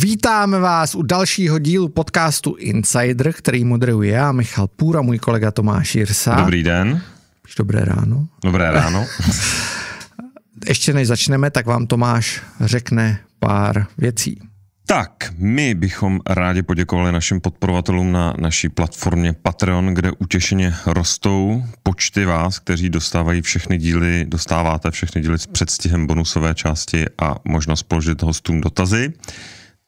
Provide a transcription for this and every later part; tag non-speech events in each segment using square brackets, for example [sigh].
Vítáme vás u dalšího dílu podcastu Insider, který moderuji já, Michal Půra, můj kolega Tomáš Jirsa. Dobrý den. Dobré ráno. Dobré ráno. [laughs] Ještě než začneme, tak vám Tomáš řekne pár věcí. Tak, my bychom rádi poděkovali našim podporovatelům na naší platformě Patreon, kde utěšeně rostou počty vás, kteří dostávají všechny díly, dostáváte všechny díly s předstihem bonusové části a možnost položit hostům dotazy.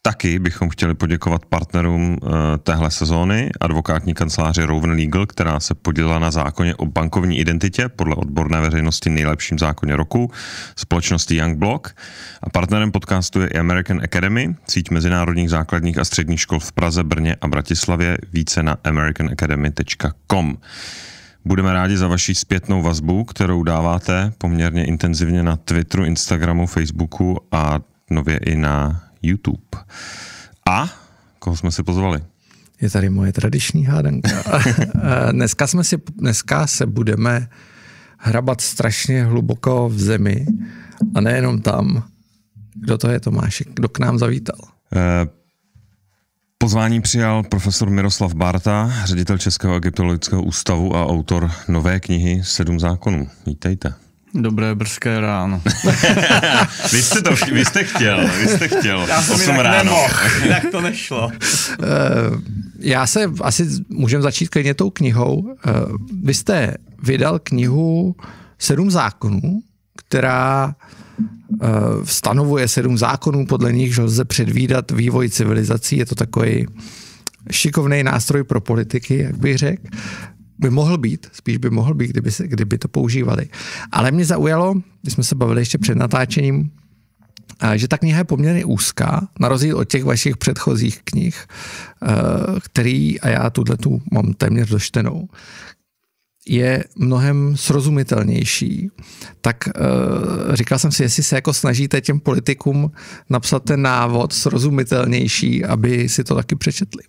Taky bychom chtěli poděkovat partnerům eh, téhle sezóny, advokátní kanceláři Rowan Legal, která se podělila na zákoně o bankovní identitě, podle odborné veřejnosti nejlepším zákoně roku, společnosti Young Block. A partnerem podcastu je i American Academy, síť mezinárodních základních a středních škol v Praze, Brně a Bratislavě, více na americanacademy.com. Budeme rádi za vaši zpětnou vazbu, kterou dáváte poměrně intenzivně na Twitteru, Instagramu, Facebooku a nově i na YouTube. A koho jsme si pozvali? Je tady moje tradiční hádanka. [laughs] Eh, dneska, jsme si, dneska se budeme hrabat strašně hluboko v zemi a nejenom tam. Kdo to je, Tomášek? Kdo k nám zavítal? Uh, Pozvání přijal profesor Miroslav Barta, ředitel Českého egyptologického ústavu a autor nové knihy Sedm zákonů. Vítejte. Dobré brzké ráno. [laughs] vy, jste to, vy jste chtěl, vy jste chtěl. Já jsem 8 ráno. [laughs] jinak to nešlo. Eh, já se asi můžem začít klidně tou knihou. Eh, vy jste vydal knihu Sedm zákonů, která eh, stanovuje sedm zákonů, podle nich, lze předvídat vývoj civilizací. Je to takový šikovný nástroj pro politiky, jak bych řekl by mohl být, spíš by mohl být, kdyby, se, kdyby to používali. Ale mě zaujalo, když jsme se bavili ještě před natáčením, že ta kniha je poměrně úzká, na rozdíl od těch vašich předchozích knih, e, který, a já tuhle tu mám téměř doštenou, je mnohem srozumitelnější, tak e, říkal jsem si, jestli se jako snažíte těm politikům napsat ten návod srozumitelnější, aby si to taky přečetli.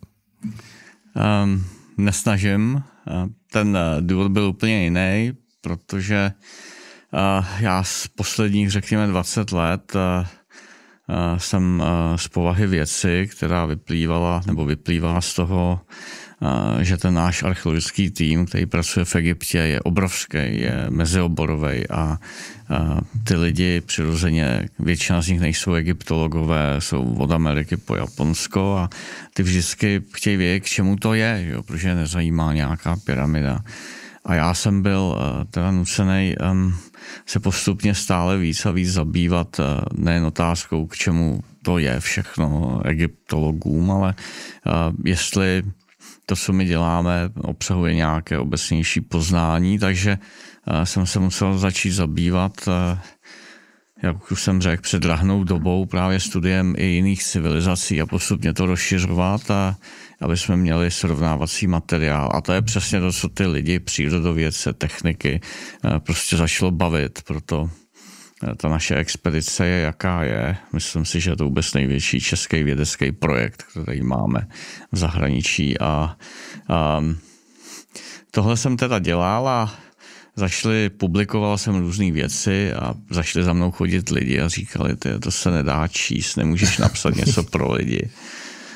Um, nesnažím. Ten eh, důvod byl úplně jiný, protože eh, já z posledních, řekněme, 20 let eh, jsem z povahy věci, která vyplývala nebo vyplývá z toho, Eh, že ten náš archeologický tým, který pracuje v Egyptě, je obrovský, je mezioborový a, a eh, ty lidi přirozeně, většina z nich nejsou egyptologové, jsou od Ameriky po Japonsko a ty vždycky chtějí vědět, k čemu to je, jo, protože je nezajímá nějaká pyramida. A já jsem byl eh, teda nucený um, se postupně stále víc a víc zabývat uh, nejen otázkou, k čemu to je všechno egyptologům, ale uh, jestli to, co my děláme, obsahuje nějaké obecnější poznání, takže eh, jsem se musel začít zabývat, eh, jak už jsem řekl, před drahnou dobou právě studiem i jiných civilizací a postupně to rozšiřovat, a, eh, aby jsme měli srovnávací materiál. A to je přesně to, co ty lidi, přírodovědce, techniky, prostě začalo bavit, proto Eh, ta naše expedice je jaká je. Myslím si, že je to vůbec největší český vědecký projekt, který máme v zahraničí a, a tohle jsem teda dělal a zašli, publikoval jsem různé věci a zašli za mnou chodit lidi a říkali, ty, to se nedá číst, nemůžeš napsat něco pro lidi.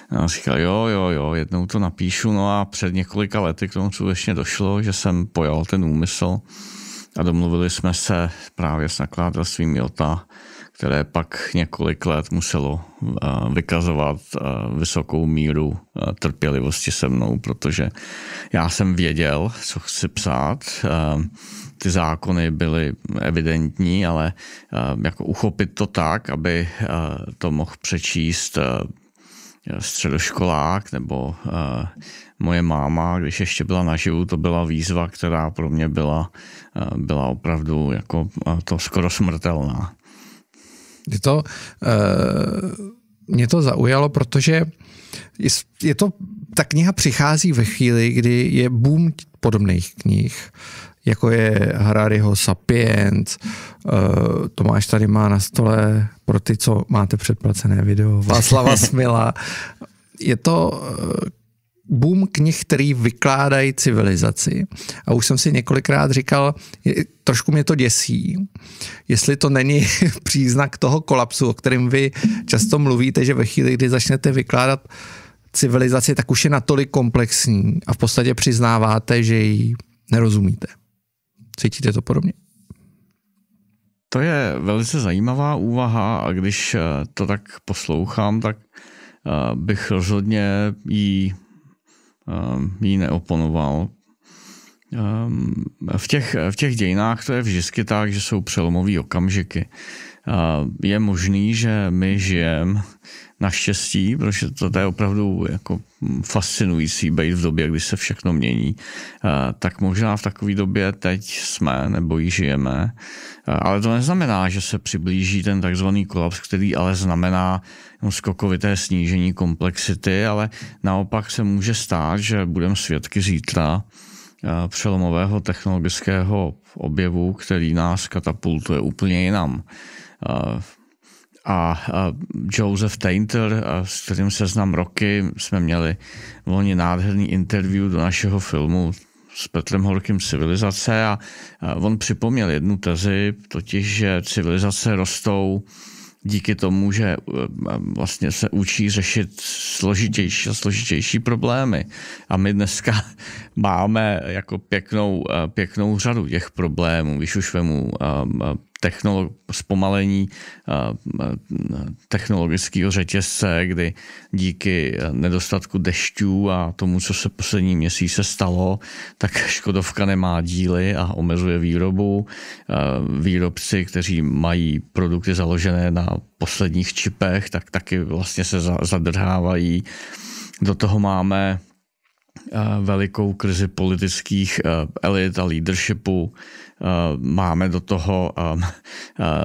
A říkal, jo, jo, jo, jednou to napíšu. No a před několika lety k tomu skutečně došlo, že jsem pojal ten úmysl a domluvili jsme se právě s nakladatelstvím Jota, které pak několik let muselo eh, vykazovat eh, vysokou míru eh, trpělivosti se mnou, protože já jsem věděl, co chci psát. Ty zákony byly evidentní, ale jako uchopit to tak, aby to mohl přečíst středoškolák nebo eh, moje máma, když ještě byla naživu, to byla výzva, která pro mě byla, eh, byla opravdu jako eh, to skoro smrtelná. Je to, mě to zaujalo, protože je, je to, ta kniha přichází ve chvíli, kdy je boom podobných knih jako je Harariho Sapiens, eh, Tomáš tady má na stole pro ty, co máte předplacené video, [laughs] Václava Smila. Je to eh, boom knih, který vykládají civilizaci. A už jsem si několikrát říkal, trošku mě to děsí, jestli to není [laughs] příznak toho kolapsu, o kterém vy často mluvíte, že ve chvíli, kdy začnete vykládat civilizaci, tak už je natolik komplexní a v podstatě přiznáváte, že ji nerozumíte. Cítíte to podobně? To je velice zajímavá úvaha a když eh, to tak poslouchám, tak eh, bych rozhodně jí, eh, jí neoponoval. V těch, v těch dějinách to je vždycky tak, že jsou přelomové okamžiky. Je možný, že my žijeme naštěstí, protože to, to je opravdu jako fascinující být v době, kdy se všechno mění, eh, tak možná v takové době teď jsme nebo ji žijeme, eh, ale to neznamená, že se přiblíží ten takzvaný kolaps, který ale znamená skokovité snížení komplexity, ale naopak se může stát, že budeme svědky zítra eh, přelomového technologického objevu, který nás katapultuje úplně jinam a Joseph Tainter, s kterým se znám roky jsme měli volně nádherný interview do našeho filmu s Petrem Horkým Civilizace a on připomněl jednu tezi, totiž, že civilizace rostou díky tomu, že e, vlastně se učí řešit složitější a složitější problémy. A my dneska [laughs] máme jako pěknou, e, pěknou řadu těch problémů, když už vemu e, technolo- zpomalení eh, eh, technologického řetězce, kdy díky eh, nedostatku dešťů a tomu, co se poslední měsíc se stalo, tak Škodovka nemá díly a omezuje výrobu. Výrobci, kteří mají produkty založené na posledních čipech, tak taky vlastně se zadrhávají. Do toho máme velikou krizi politických elit a leadershipu. Máme do toho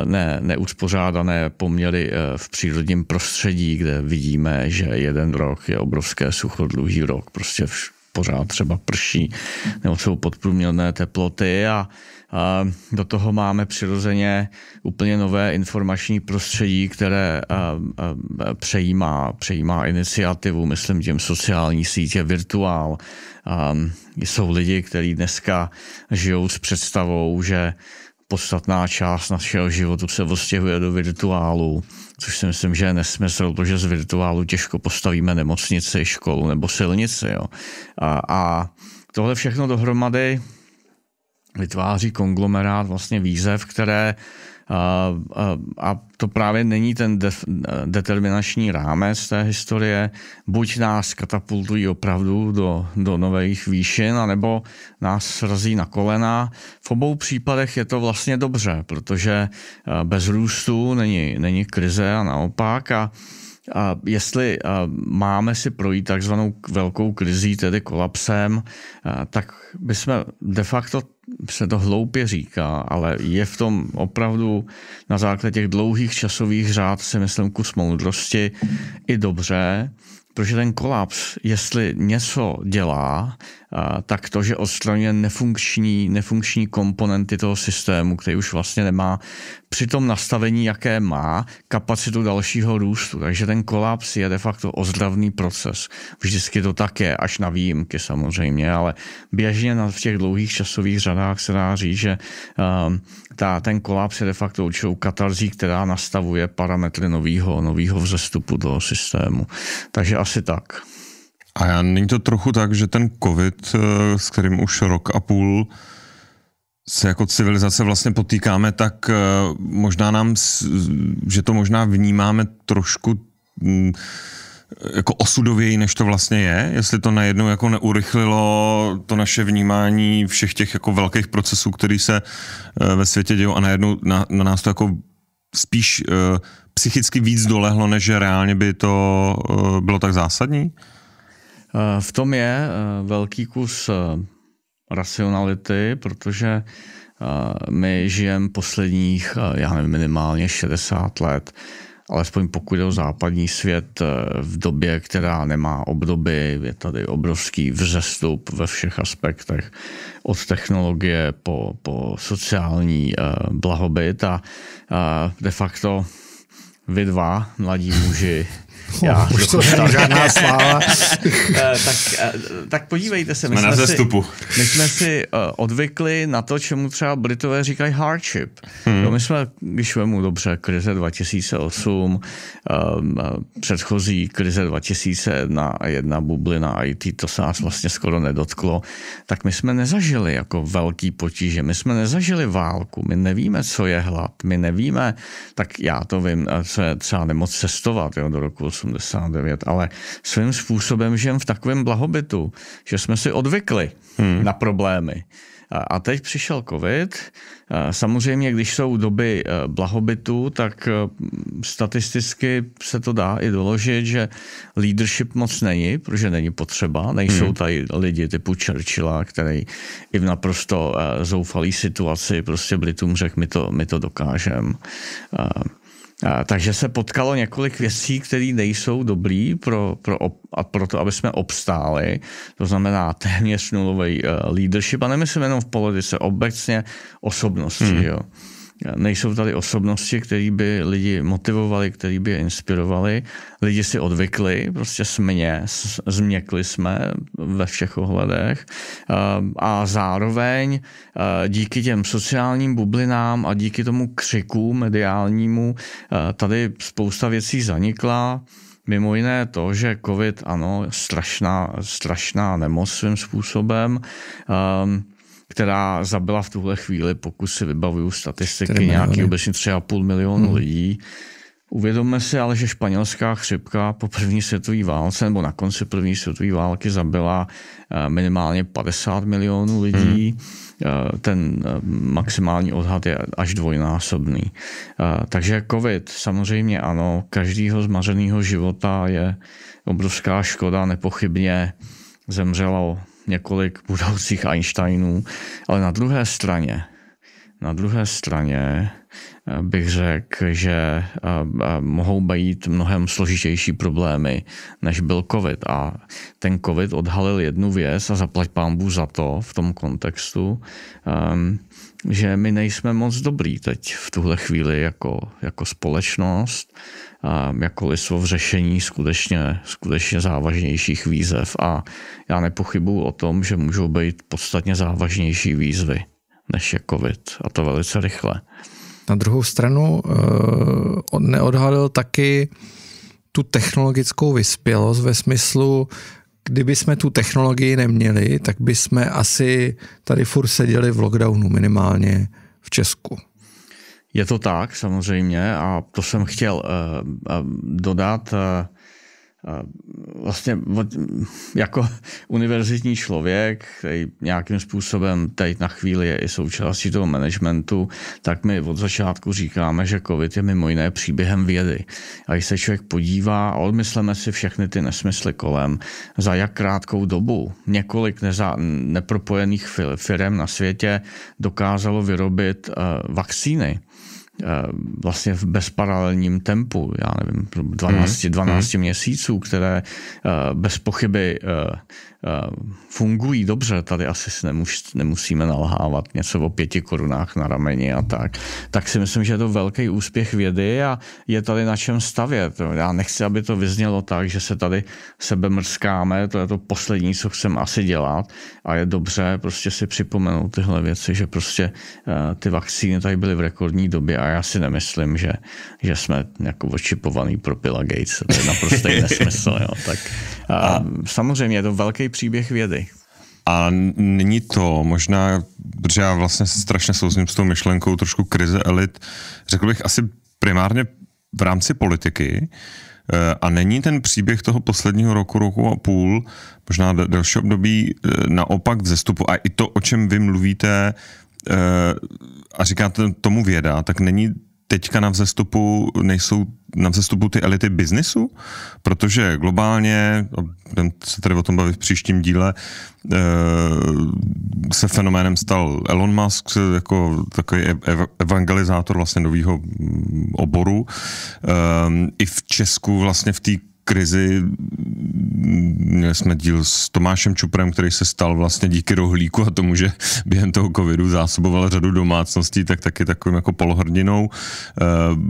ne, neuspořádané poměry e, v přírodním prostředí, kde vidíme, že jeden rok je obrovské sucho, dlouhý rok prostě pořád třeba prší, nebo jsou podprůměrné teploty a do toho máme přirozeně úplně nové informační prostředí, které přejímá, přejímá iniciativu, myslím tím sociální sítě, virtuál. Jsou lidi, kteří dneska žijou s představou, že podstatná část našeho životu se odstěhuje do virtuálu, což si myslím, že je nesmysl, protože z virtuálu těžko postavíme nemocnici, školu nebo silnici. Jo. A, a tohle všechno dohromady vytváří konglomerát vlastně výzev, které a, a, a to právě není ten de, determinační rámec té historie. Buď nás katapultují opravdu do, do nových výšin, anebo nás srazí na kolena. V obou případech je to vlastně dobře, protože bez růstu není, není krize a naopak. A, a jestli máme si projít takzvanou velkou krizí, tedy kolapsem, tak bychom de facto se to hloupě říká, ale je v tom opravdu na základě těch dlouhých časových řád si myslím kus moudrosti i dobře, protože ten kolaps, jestli něco dělá, tak to, že odstraňuje nefunkční, nefunkční komponenty toho systému, který už vlastně nemá při tom nastavení, jaké má, kapacitu dalšího růstu. Takže ten kolaps je de facto ozdravný proces. Vždycky to tak je, až na výjimky samozřejmě, ale běžně na, v těch dlouhých časových řadách se dá říct, že um, ta, ten kolaps je de facto určitou katarzí, která nastavuje parametry nového novýho vzestupu do systému. Takže asi tak. A není to trochu tak, že ten covid, eh, s kterým už rok a půl se jako civilizace vlastně potýkáme, tak eh, možná nám, že to možná vnímáme trošku mm, jako osudověji, než to vlastně je, jestli to najednou jako neurychlilo to naše vnímání všech těch jako velkých procesů, které se eh, ve světě dějí a najednou na, na nás to jako spíš eh, psychicky víc dolehlo, než že reálně by to bylo tak zásadní? V tom je velký kus racionality, protože eh, my žijeme posledních, eh, já nevím, minimálně 60 let, alespoň pokud jde o západní svět, eh, v době, která nemá obdoby, je tady obrovský vzestup ve všech aspektech, od technologie po, po sociální blahobyt a de facto vy dva, mladí muži, [laughs] Já, už to není žádná [laughs] sláva. Eh, tak, eh, tak podívejte se. Jsme my jsme Si, my jsme si odvykli na to, čemu třeba Britové říkají hardship. Hmm. No my jsme, když vemu dobře, krize 2008, um, eh, předchozí krize 2001, jedna bublina IT, to se nás vlastně skoro nedotklo, tak my jsme nezažili jako velký potíže. My jsme nezažili válku, my nevíme, co je hlad, my nevíme, tak já to vím, co je třeba nemoc cestovat jo, do roku 89, ale svým způsobem žijem v takovém blahobytu, že jsme si odvykli hmm. na problémy. A teď přišel covid. Samozřejmě, když jsou doby e, blahobytu, tak e, statisticky se to dá i doložit, že leadership moc není, protože není potřeba. Nejsou hmm. tady lidi typu Churchilla, který i v naprosto e, zoufalý situaci prostě Britům řekl, my to, my to dokážeme. A, takže se potkalo několik věcí, které nejsou dobrý pro, pro, a pro to, aby jsme obstáli. To znamená téměř nulový uh, eh, leadership a nemyslím jenom v politice, obecně osobnosti. Hmm. Jo nejsou tady osobnosti, které by lidi motivovali, které by je inspirovali. Lidi si odvykli, prostě smě, změkli jsme ve všech ohledech a zároveň díky těm sociálním bublinám a díky tomu křiku mediálnímu tady spousta věcí zanikla. Mimo jiné to, že covid, ano, strašná, strašná nemoc svým způsobem. Um, která zabila v tuhle chvíli, pokud si vybavuju statistiky, nějaký obecně třeba půl milionu hmm. lidí. Uvědomme si ale, že španělská chřipka po první světové válce nebo na konci první světové války zabila eh, minimálně 50 milionů lidí. Hmm. Eh, ten eh, maximální odhad je až dvojnásobný. Takže COVID, samozřejmě ano, každého zmařeného života je obrovská škoda, nepochybně zemřelo několik budoucích Einsteinů, ale na druhé straně, na druhé straně eh, bych řekl, že eh, eh, mohou být mnohem složitější problémy, než byl covid. A ten covid odhalil jednu věc a zaplať pámbu za to v tom kontextu, ehm, že my nejsme moc dobrý teď v tuhle chvíli jako, jako společnost Um, jako lisvo v řešení skutečně, skutečně závažnějších výzev. A já nepochybuji o tom, že můžou být podstatně závažnější výzvy, než je COVID. A to velice rychle. Na druhou stranu uh, neodhalil taky tu technologickou vyspělost ve smyslu, kdyby jsme tu technologii neměli, tak by jsme asi tady furt seděli v lockdownu minimálně v Česku. Je to tak, samozřejmě, a to jsem chtěl uh, uh, dodat. Uh, vlastně jako [laughs] univerzitní člověk, který nějakým způsobem teď na chvíli je i součástí toho managementu, tak my od začátku říkáme, že COVID je mimo jiné příběhem vědy. A když se člověk podívá a odmysleme si všechny ty nesmysly kolem, za jak krátkou dobu několik neza, nepropojených firm na světě dokázalo vyrobit vakcíny Eh, vlastně v bezparalelním tempu, já nevím, 12, 12 mm. měsíců, které eh, bez pochyby eh, Eh, fungují dobře, tady asi nemus, nemusíme nalhávat něco o pěti korunách na rameni a tak, tak si myslím, že je to velký úspěch vědy a je tady na čem stavět. Já nechci, aby to vyznělo tak, že se tady sebe mrskáme, to je to poslední, co chcem asi dělat a je dobře prostě si připomenout tyhle věci, že prostě eh, ty vakcíny tady byly v rekordní době a já si nemyslím, že, že jsme jako očipovaný pro Pila Gates, to je naprostý nesmysl. Jo. Tak a, Samozřejmě je to velký příběh vědy. A není to možná, protože já vlastně strašně souzním s tou myšlenkou trošku krize elit, řekl bych asi primárně v rámci politiky, eh, a není ten příběh toho posledního roku, roku a půl, možná další období, eh, naopak vzestupu? A i to, o čem vy mluvíte eh, a říkáte tomu věda, tak není teďka na vzestupu nejsou na vzestupu ty elity biznisu, protože globálně, budeme se tady o tom bavit v příštím díle, eh, se fenoménem stal Elon Musk jako takový evangelizátor vlastně nového mm, oboru. Ehm, I v Česku vlastně v té krizi. Měli jsme díl s Tomášem Čuprem, který se stal vlastně díky rohlíku a tomu, že během toho covidu zásoboval řadu domácností, tak taky takovým jako polohrdinou. Eh,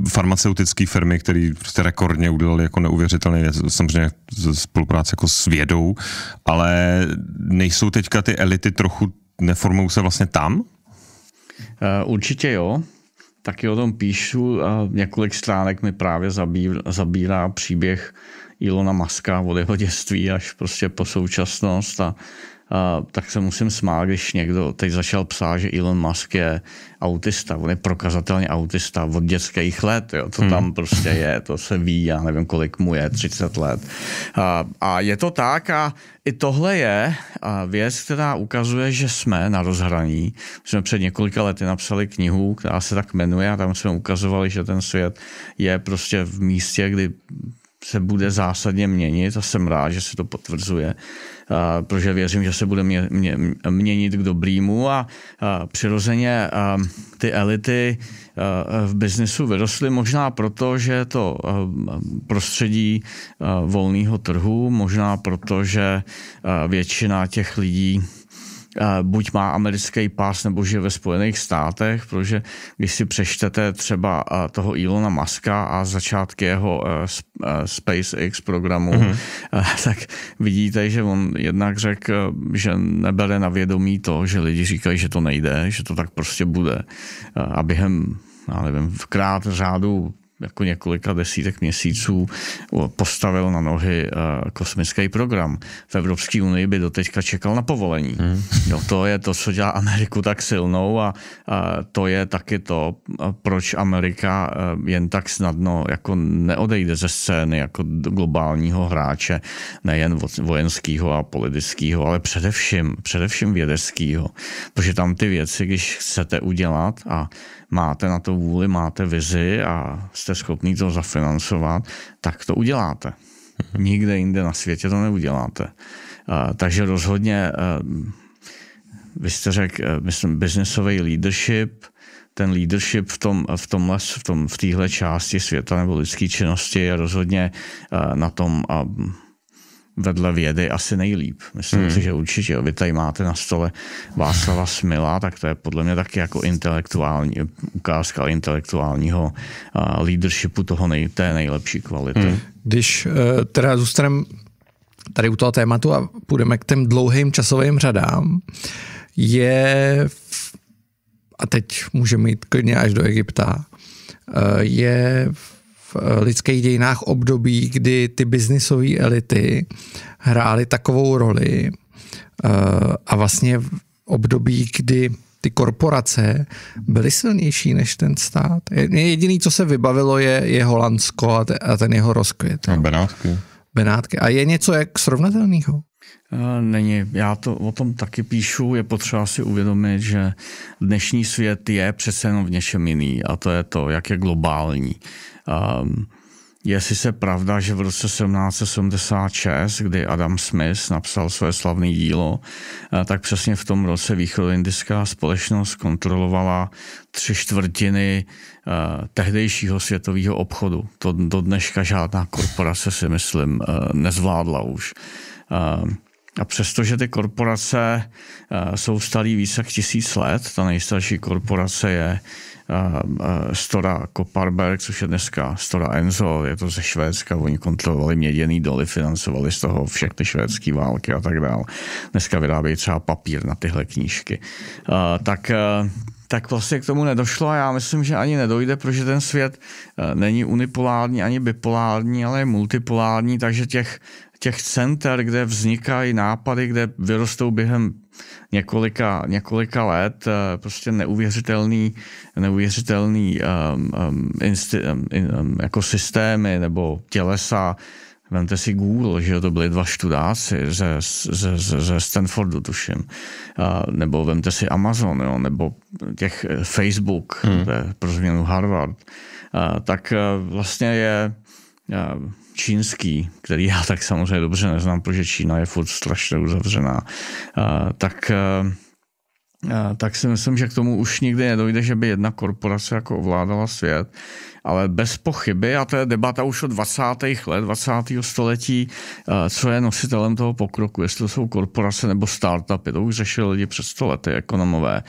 farmaceutické firmy, které prostě rekordně udělali jako neuvěřitelné, samozřejmě spolupráce jako s vědou, ale nejsou teďka ty elity trochu, neformují se vlastně tam? Eh, určitě jo. Taky o tom píšu a několik stránek mi právě zabírá, zabírá příběh Ilona Maska od jeho dětství až prostě po současnost a, a tak se musím smát, když někdo teď začal psát, že Elon Musk je autista, on je prokazatelně autista od dětských let, jo, to hmm. tam prostě je, to se ví, já nevím, kolik mu je, 30 let. A, a je to tak a i tohle je věc, která ukazuje, že jsme na rozhraní. My jsme před několika lety napsali knihu, která se tak jmenuje a tam jsme ukazovali, že ten svět je prostě v místě, kdy se bude zásadně měnit a jsem rád, že se to potvrzuje, protože věřím, že se bude mě, mě, měnit k dobrýmu a přirozeně ty elity v biznesu vyrostly možná proto, že je to prostředí volného trhu, možná proto, že většina těch lidí buď má americký pás nebo žije ve Spojených státech, protože když si přečtete třeba toho Ilona Maska a začátky jeho e, e, SpaceX programu, mm-hmm. tak vidíte, že on jednak řekl, že nebere na vědomí to, že lidi říkají, že to nejde, že to tak prostě bude. A během já nevím, v krát řádu jako několika desítek měsíců postavil na nohy eh, kosmický program. V Evropské unii by doteďka čekal na povolení. Hmm. Jo, to je to, co dělá Ameriku tak silnou a, a to je taky to, eh, proč Amerika eh, jen tak snadno jako neodejde ze scény jako globálního hráče, nejen vojenského a politického, ale především, především vědeckého. Protože tam ty věci, když chcete udělat a máte na to vůli, máte vizi a jste schopný to zafinancovat, tak to uděláte. Mhm. Nikde jinde na světě to neuděláte. Eh, takže rozhodně, eh, vy jste řekl, eh, myslím, biznesový leadership, ten leadership v, tom, v tomhle, v, tom, v téhle části světa nebo lidské činnosti je rozhodně na tom vedle vědy asi nejlíp. Myslím hmm. si, že určitě. Vy tady máte na stole Václava Smila, tak to je podle mě taky jako intelektuální, ukázka intelektuálního uh, leadershipu toho nej, té nejlepší kvality. Hmm. Když uh, teda zůstaneme tady u toho tématu a půjdeme k těm dlouhým časovým řadám, je, a teď můžeme jít klidně až do Egypta, eh, je Eh, lidských dějinách období, kdy ty biznisové elity hrály takovou roli eh, a vlastně v období, kdy ty korporace byly silnější než ten stát. Jediný, co se vybavilo, je, je Holandsko a, te, a ten jeho rozkvět. A no, Benátky. Benátky. A je něco jak srovnatelného? Eh, není. Já to o tom taky píšu. Je potřeba si uvědomit, že dnešní svět je přece jenom v něčem jiný a to je to, jak je globální. Um, jestli se pravda, že v roce 1776, kdy Adam Smith napsal své slavné dílo, eh, tak přesně v tom roce východoindická společnost kontrolovala tři čtvrtiny eh, tehdejšího světového obchodu. To do dneška žádná korporace si myslím eh, nezvládla už. A přestože ty korporace jsou staré více jak tisíc let, ta nejstarší korporace je Eh, eh, Stora Koparberg, což je dneska Stora Enzo, je to ze Švédska, oni kontrolovali měděný doly, financovali z toho všechny švédské války a tak dále. Dneska vyrábějí třeba papír na tyhle knížky. Eh, tak tak vlastně k tomu nedošlo a já myslím, že ani nedojde, protože ten svět není unipolární ani bipolární, ale je multipolární, takže těch, těch center, kde vznikají nápady, kde vyrostou během několika, několika let eh, prostě neuvěřitelný, neuvěřitelný um, um, insti, um, um, jako systémy nebo tělesa, Vemte si Google, že to byli dva študáci ze, ze, ze Stanfordu, tuším. A, eh, nebo vemte si Amazon, jo, nebo těch eh, Facebook, hmm. pro změnu Harvard. A, tak vlastně je čínský, který já tak samozřejmě dobře neznám, protože Čína je furt strašně uzavřená, tak tak si myslím, že k tomu už nikdy nedojde, že by jedna korporace jako ovládala svět. Ale bez pochyby, a to je debata už od 20. let, 20. století, co je nositelem toho pokroku, jestli to jsou korporace nebo startupy, to už řešili lidi před 100 lety, ekonomové.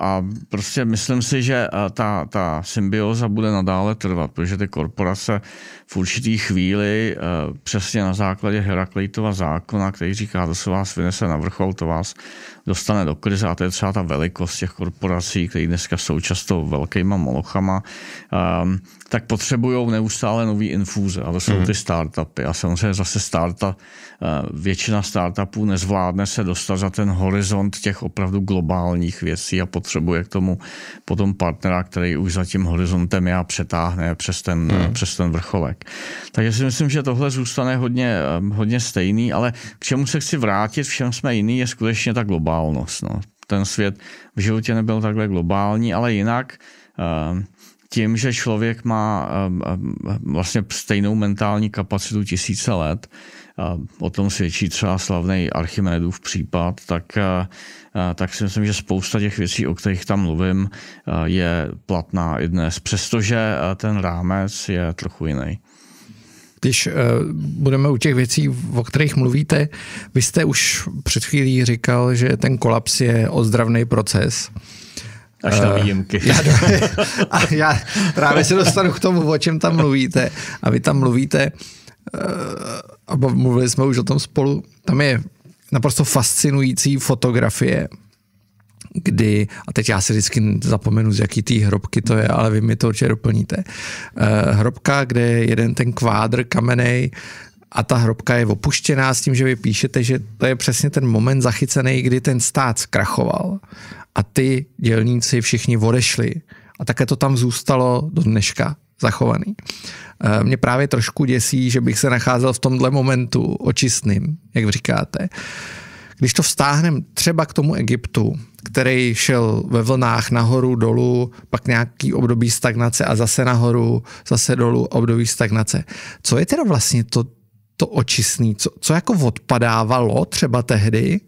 A prostě myslím si, že ta, ta symbioza bude nadále trvat, protože ty korporace v určitý chvíli přesně na základě Heraklejtova zákona, který říká, to se vás vynese na vrchol, to vás dostane do krize a to je třeba ta velikost těch korporací, které dneska jsou často velkýma molochama, um, tak potřebují neustále nový infuze a to jsou mm. ty startupy. A samozřejmě zase uh, většina startupů nezvládne se dostat za ten horizont těch opravdu globálních věcí a potřebuje k tomu potom partnera, který už za tím horizontem já přetáhne přes ten, mm. přes ten vrcholek. Takže si myslím, že tohle zůstane hodně, eh, hodně stejný, ale k čemu se chci vrátit, všem jsme jiný, je skutečně ta globální globálnost. No. Ten svět v životě nebyl takhle globální, ale jinak eh, tím, že člověk má eh, vlastně stejnou mentální kapacitu tisíce let, eh, o tom svědčí třeba slavný Archimedův případ, tak, tak si myslím, že spousta těch věcí, o kterých tam mluvím, je platná i dnes, přestože ten rámec je trochu jiný. Když uh, budeme u těch věcí, o kterých mluvíte, vy jste už před chvílí říkal, že ten kolaps je ozdravný proces. Až na eh, výjimky. Uh, já, [laughs] a já právě se dostanu k tomu, o čem tam mluvíte. A vy tam mluvíte, uh, mluvili jsme už o tom spolu, tam je naprosto fascinující fotografie kdy, a teď já si vždycky zapomenu, z jaký té hrobky to je, ale vy mi to určitě doplníte. Eh, hrobka, kde je jeden ten kvádr kamenej, a ta hrobka je opuštěná s tím, že vy píšete, že to je přesně ten moment zachycený, kdy ten stát zkrachoval a ty dělníci všichni odešli. A také to tam zůstalo do dneška zachovaný. Eh, mě právě trošku děsí, že bych se nacházel v tomhle momentu očistným, jak říkáte. Když to vztáhneme třeba k tomu Egyptu, který šel ve vlnách nahoru, dolů, pak nějaký období stagnace a zase nahoru, zase dolů, období stagnace. Co je teda vlastně to, to očistný, co, co jako odpadávalo třeba tehdy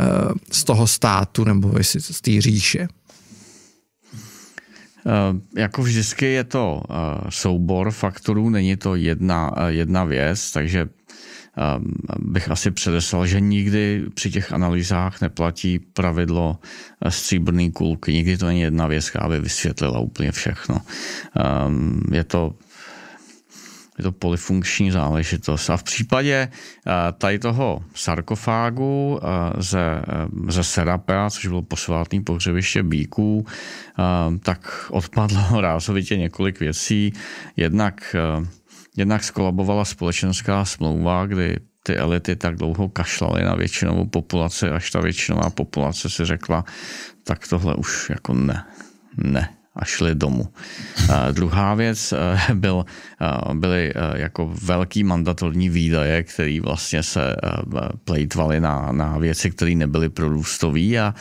uh, z toho státu nebo z té říše? Eh, jako vždycky je to eh, soubor faktorů, není to jedna, jedna věc, takže Ehm, bych asi předeslal, že nikdy při těch analýzách neplatí pravidlo eh, stříbrný kulky. Nikdy to není jedna věc, která by vysvětlila úplně všechno. Ehm, je to je to polifunkční záležitost. A v případě eh, tady toho sarkofágu eh, ze, ze Serapea, což bylo posvátný pohřebiště bíků, ehm, tak odpadlo [laughs] rázovitě několik věcí. Jednak jednak skolabovala společenská smlouva, kdy ty elity tak dlouho kašlaly na většinovou populaci, až ta většinová populace si řekla, tak tohle už jako ne, ne a šli domů. A druhá věc eh, byl, eh, byly eh, jako velký mandatorní výdaje, které vlastně se plejtvaly na, na věci, které nebyly prorůstové a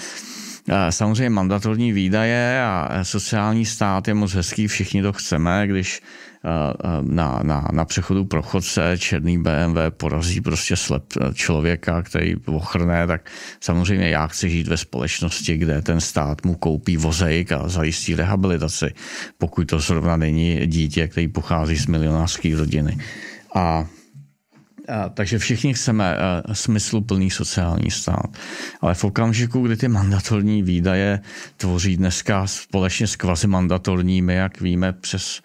Samozřejmě mandatorní výdaje a sociální stát je moc hezký, všichni to chceme, když Eh, eh, na, na, na přechodu pro chodce černý BMW porazí prostě slep eh, člověka, který ochrne, tak samozřejmě já chci žít ve společnosti, kde ten stát mu koupí vozejk a zajistí rehabilitaci, pokud to zrovna není dítě, který pochází z milionářské rodiny. A takže všichni chceme smysluplný sociální stát. Ale v okamžiku, kdy ty mandatorní výdaje tvoří dneska společně s kvazimandatorními, jak víme, přes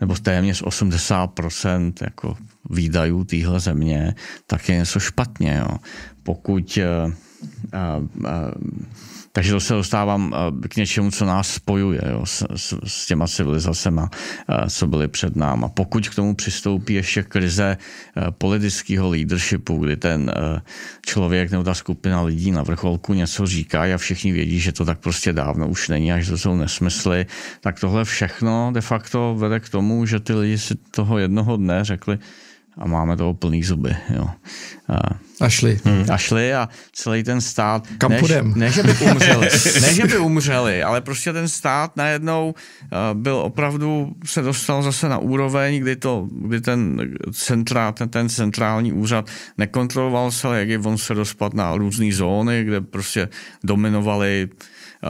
nebo téměř 80% jako výdajů téhle země, tak je něco špatně. Jo. Pokud a, eh, a, eh, eh, takže to se dostávám eh, k něčemu, co nás spojuje jo, s, s, s těma civilizacemi, eh, co byly před náma. Pokud k tomu přistoupí ještě krize eh, politického leadershipu, kdy ten člověk nebo ta skupina lidí na vrcholku něco říká a všichni vědí, že to tak prostě dávno už není a že to jsou nesmysly, tak tohle všechno de facto vede k tomu, že ty lidi si toho jednoho dne řekli, a máme toho plný zuby. Jo. A, a šli. Hmm. A šli a celý ten stát, Kam než, půjdem? ne, že by umřeli, [laughs] ne, že by umřeli, ale prostě ten stát najednou eh, byl opravdu, se dostal zase na úroveň, kdy, to, kdy ten, centrál, ten, ten centrální úřad nekontroloval se, jak je on se rozpad na různé zóny, kde prostě dominovali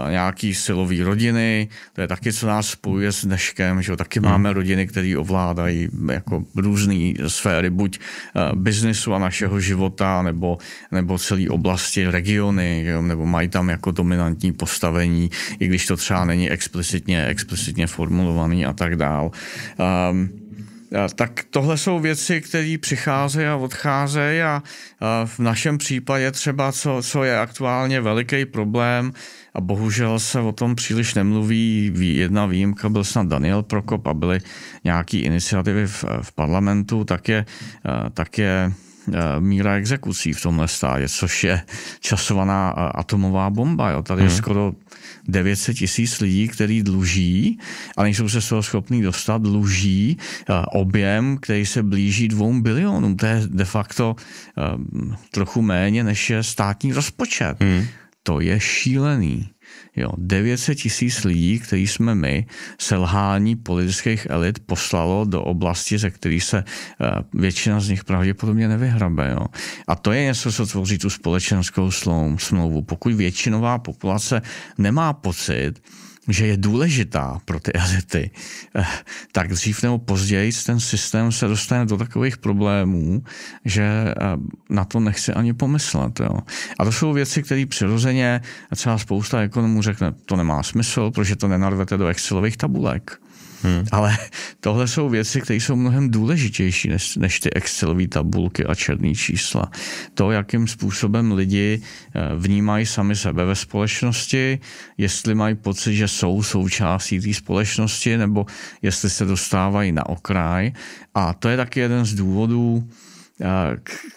Eh, nějaký silový rodiny, to je taky, co nás spojuje s dneškem, že jo? taky hmm. máme rodiny, které ovládají eh, jako různé sféry, buď eh, biznesu a našeho života, nebo, nebo celé oblasti, regiony, že jo? nebo mají tam jako dominantní postavení, i když to třeba není explicitně, explicitně formulovaný a tak dál. Um, tak tohle jsou věci, které přicházejí a odcházejí a v našem případě třeba, co, co je aktuálně veliký problém a bohužel se o tom příliš nemluví, jedna výjimka byl snad Daniel Prokop a byly nějaké iniciativy v, v parlamentu, tak je, tak je míra exekucí v tomhle státě, což je časovaná atomová bomba. Jo. Tady hmm. je mhm. skoro 900 tisíc lidí, který dluží, a nejsou se z toho schopný dostat, dluží eh, objem, který se blíží dvou bilionům. To je de facto um, trochu méně, než je státní rozpočet. Hmm. To je šílený. Jo, 900 tisíc lidí, kteří jsme my, selhání politických elit poslalo do oblasti, ze kterých se eh, většina z nich pravděpodobně nevyhrabe. Jo. A to je něco, co tvoří tu společenskou smlouvu. Pokud většinová populace nemá pocit, že je důležitá pro ty elity, eh, tak dřív nebo později ten systém se dostane do takových problémů, že eh, na to nechci ani pomyslet. Jo. A to jsou věci, které přirozeně třeba spousta ekonomů řekne, to nemá smysl, protože to nenarvete do Excelových tabulek. Hmm. Ale tohle jsou věci, které jsou mnohem důležitější než, než ty Excelové tabulky a černé čísla. To, jakým způsobem lidi eh, vnímají sami sebe ve společnosti, jestli mají pocit, že jsou součástí té společnosti, nebo jestli se dostávají na okraj. A to je taky jeden z důvodů,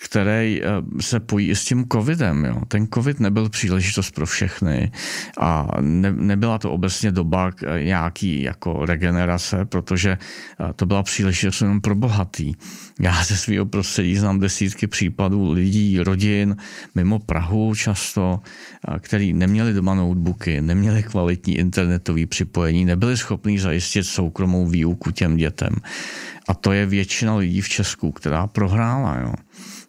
který eh, se pojí i s tím covidem. Jo. Ten covid nebyl příležitost pro všechny a ne, nebyla to obecně doba k eh, nějaký jako regenerace, protože eh, to byla příležitost jenom pro bohatý. Já ze svého prostředí znám desítky případů lidí, rodin, mimo Prahu často, který neměli doma notebooky, neměli kvalitní internetové připojení, nebyli schopni zajistit soukromou výuku těm dětem. A to je většina lidí v Česku, která prohrála. Jo.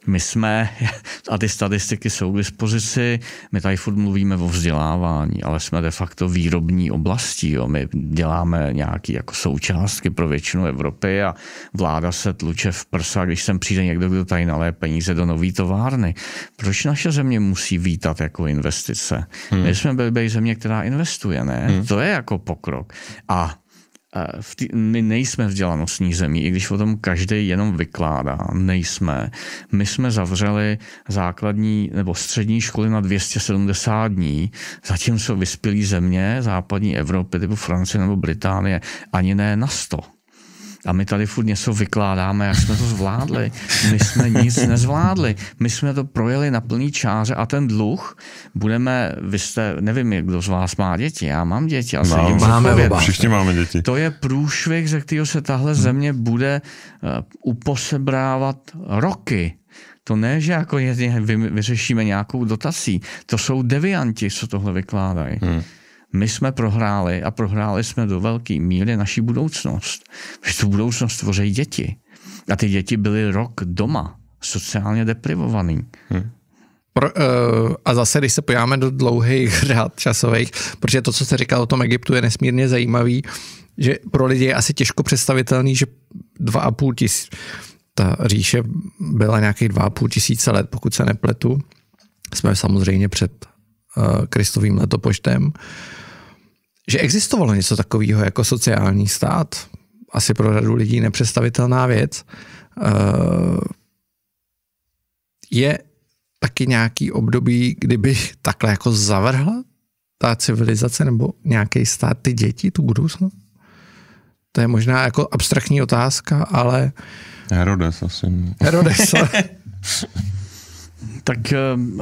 My jsme, [laughs] a ty statistiky jsou k dispozici, my tady furt mluvíme o vzdělávání, ale jsme de facto výrobní oblastí. Jo. My děláme nějaké jako součástky pro většinu Evropy a vláda se tluče v prsa, když sem přijde někdo, kdo tady nalé peníze do nové továrny. Proč naše země musí vítat jako investice? Hmm. My jsme byli země, která investuje, ne? Hmm. To je jako pokrok. A Eh, v tý, my nejsme vzdělanostní zemí, i když o tom každý jenom vykládá, nejsme. My jsme zavřeli základní nebo střední školy na 270 dní, zatímco vyspělí země západní Evropy typu Francie nebo Británie ani ne na 100. A my tady furt něco vykládáme, jak jsme to zvládli. My jsme nic nezvládli. My jsme to projeli na plný čáře a ten dluh budeme, vy jste, nevím, kdo z vás má děti, já mám děti. A no, máme oba. Všichni máme děti. To je průšvih, ze kterého se tahle hmm. země bude eh, uposebrávat roky. To ne, že jako vyřešíme nějakou dotací. To jsou devianti, co tohle vykládají. Hmm my jsme prohráli a prohráli jsme do velké míry naší budoucnost. Protože tu budoucnost tvoří děti. A ty děti byly rok doma, sociálně deprivovaný. Hmm. Pro, uh, a zase, když se pojáme do dlouhých [laughs] řád časových, protože to, co jste říkal o tom Egyptu, je nesmírně zajímavý, že pro lidi je asi těžko představitelný, že dva a půl tisíc, ta říše byla nějakých dva a půl tisíce let, pokud se nepletu. Jsme samozřejmě před uh, kristovým letopočtem. Uh, že existovalo něco takového jako sociální stát, asi pro řadu lidí nepředstavitelná věc, eh, je taky nějaký období, kdyby takhle jako zavrhla ta civilizace nebo nějaký stát ty děti, tu budoucnost? To je možná jako abstraktní otázka, ale... Herodes asi. Herodes. [laughs] tak um,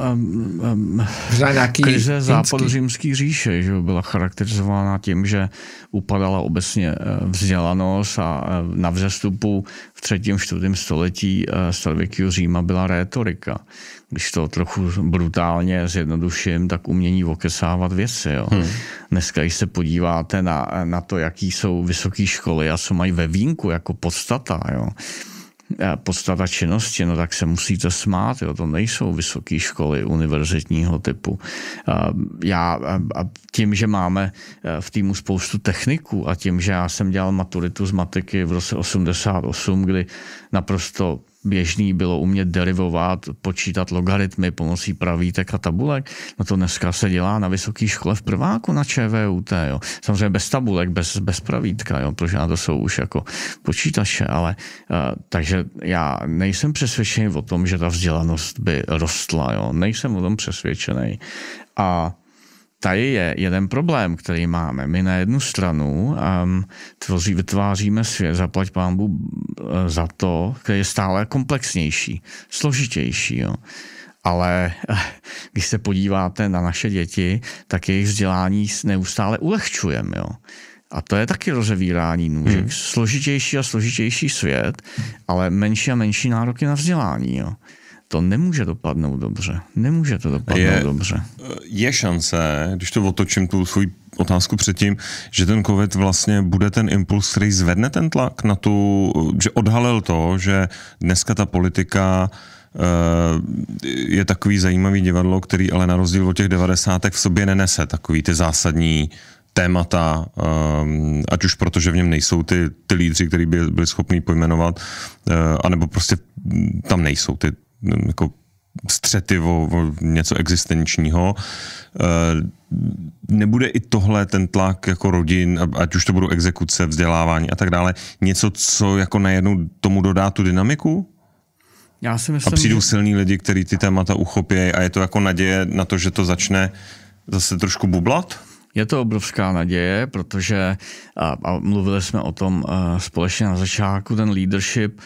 um, nějaký krize římský říše že byla charakterizována tím, že upadala obecně eh, vzdělanost a eh, na vzestupu v třetím, čtvrtém století eh, starověkého Říma byla rétorika. Když to trochu brutálně zjednoduším, tak umění okesávat věci. Jo. Hmm. Dneska, když se podíváte na, na to, jaký jsou vysoké školy a co mají ve výjimku jako podstata, jo, podstata činnosti, no tak se musíte smát, jo, to nejsou vysoké školy univerzitního typu. Já a tím, že máme e, v týmu spoustu techniků a tím, že já jsem dělal maturitu z matiky v roce 88, kdy naprosto běžný bylo umět derivovat, počítat logaritmy pomocí pravítek a tabulek. No to dneska se dělá na vysoké škole v prváku na ČVUT. Jo. Samozřejmě bez tabulek, bez, bez pravítka, jo, protože to jsou už jako počítače, ale uh, takže já nejsem přesvědčený o tom, že ta vzdělanost by rostla. Jo. Nejsem o tom přesvědčený. A tady je jeden problém, který máme. My na jednu stranu um, tvoří, vytváříme svět, zaplať pánbu eh, za to, který je stále komplexnější, složitější. Jo. Ale eh, když se podíváte na naše děti, tak jejich vzdělání neustále ulehčujeme. Jo. A to je taky rozevírání nůžek. Hmm. Složitější a složitější svět, ale menší a menší nároky na vzdělání. Jo to nemůže dopadnout dobře. Nemůže to dopadnout je, dobře. Je šance, když to otočím tu svůj otázku předtím, že ten COVID vlastně bude ten impuls, který zvedne ten tlak na tu, že odhalil to, že dneska ta politika eh, je takový zajímavý divadlo, který ale na rozdíl od těch devadesátek v sobě nenese takový ty zásadní témata, eh, ať už protože v něm nejsou ty, ty lídři, který by byli schopni pojmenovat, eh, anebo prostě tam nejsou ty, Mm, jako střety o, o něco existenčního. Eh, nebude i tohle ten tlak jako rodin, ať už to budou exekuce, vzdělávání a tak dále, něco, co jako najednou tomu dodá tu dynamiku? Já si myslím, a přijdou že... silní lidi, kteří ty témata uchopí a je to jako naděje na to, že to začne zase trošku bublat? Je to obrovská naděje, protože, a, a mluvili jsme o tom společně na začátku, ten leadership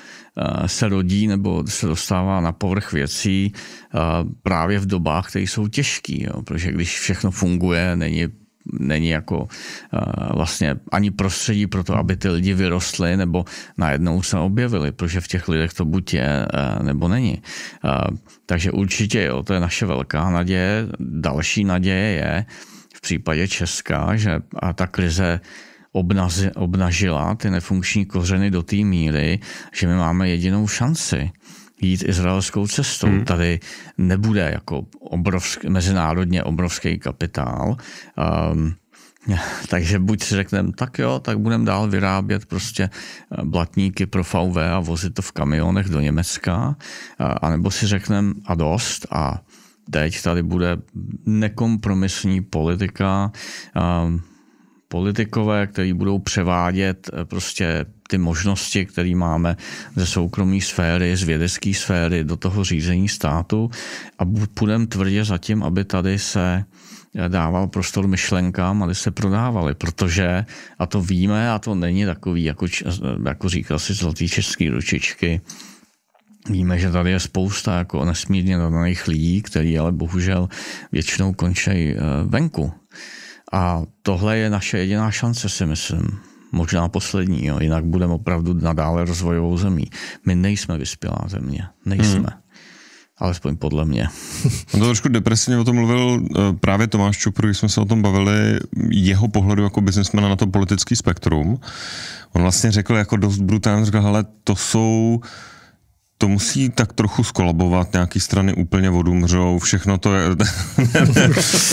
se rodí nebo se dostává na povrch věcí právě v dobách, které jsou těžké, protože když všechno funguje, není není jako vlastně ani prostředí pro to, aby ty lidi vyrostly nebo najednou se objevili, protože v těch lidech to buď je nebo není. Takže určitě jo, to je naše velká naděje. Další naděje je, případě Česka, že a ta krize obnazi, obnažila ty nefunkční kořeny do té míry, že my máme jedinou šanci jít izraelskou cestou. Hmm. Tady nebude jako obrovský, mezinárodně obrovský kapitál. Um, [laughs] takže buď si řekneme, tak jo, tak budeme dál vyrábět prostě eh, blatníky pro VW a vozit to v kamionech do Německa, eh, anebo si řekneme a dost a teď tady bude nekompromisní politika, politikové, kteří budou převádět eh, prostě ty možnosti, které máme ze soukromé sféry, z vědecké sféry do toho řízení státu a půjdeme tvrdě zatím, aby tady se eh, dával prostor myšlenkám, aby se prodávali, protože, a to víme, a to není takový, jako, eh, jako říkal si zlatý český ručičky, Víme, že tady je spousta jako nesmírně daných lidí, který ale bohužel většinou končí eh, venku. A tohle je naše jediná šance, si myslím. Možná poslední, jo. jinak budeme opravdu nadále rozvojovou zemí. My nejsme vyspělá země. Nejsme. Hmm alespoň podle mě. [laughs] On to trošku depresivně o tom mluvil eh, právě Tomáš Čupr, když jsme se o tom bavili, jeho pohledu jako biznismena na to politický spektrum. On vlastně řekl jako dost brutálně, řekl, hele, to jsou to musí tak trochu skolabovat, nějaký strany úplně odumřou, všechno to je...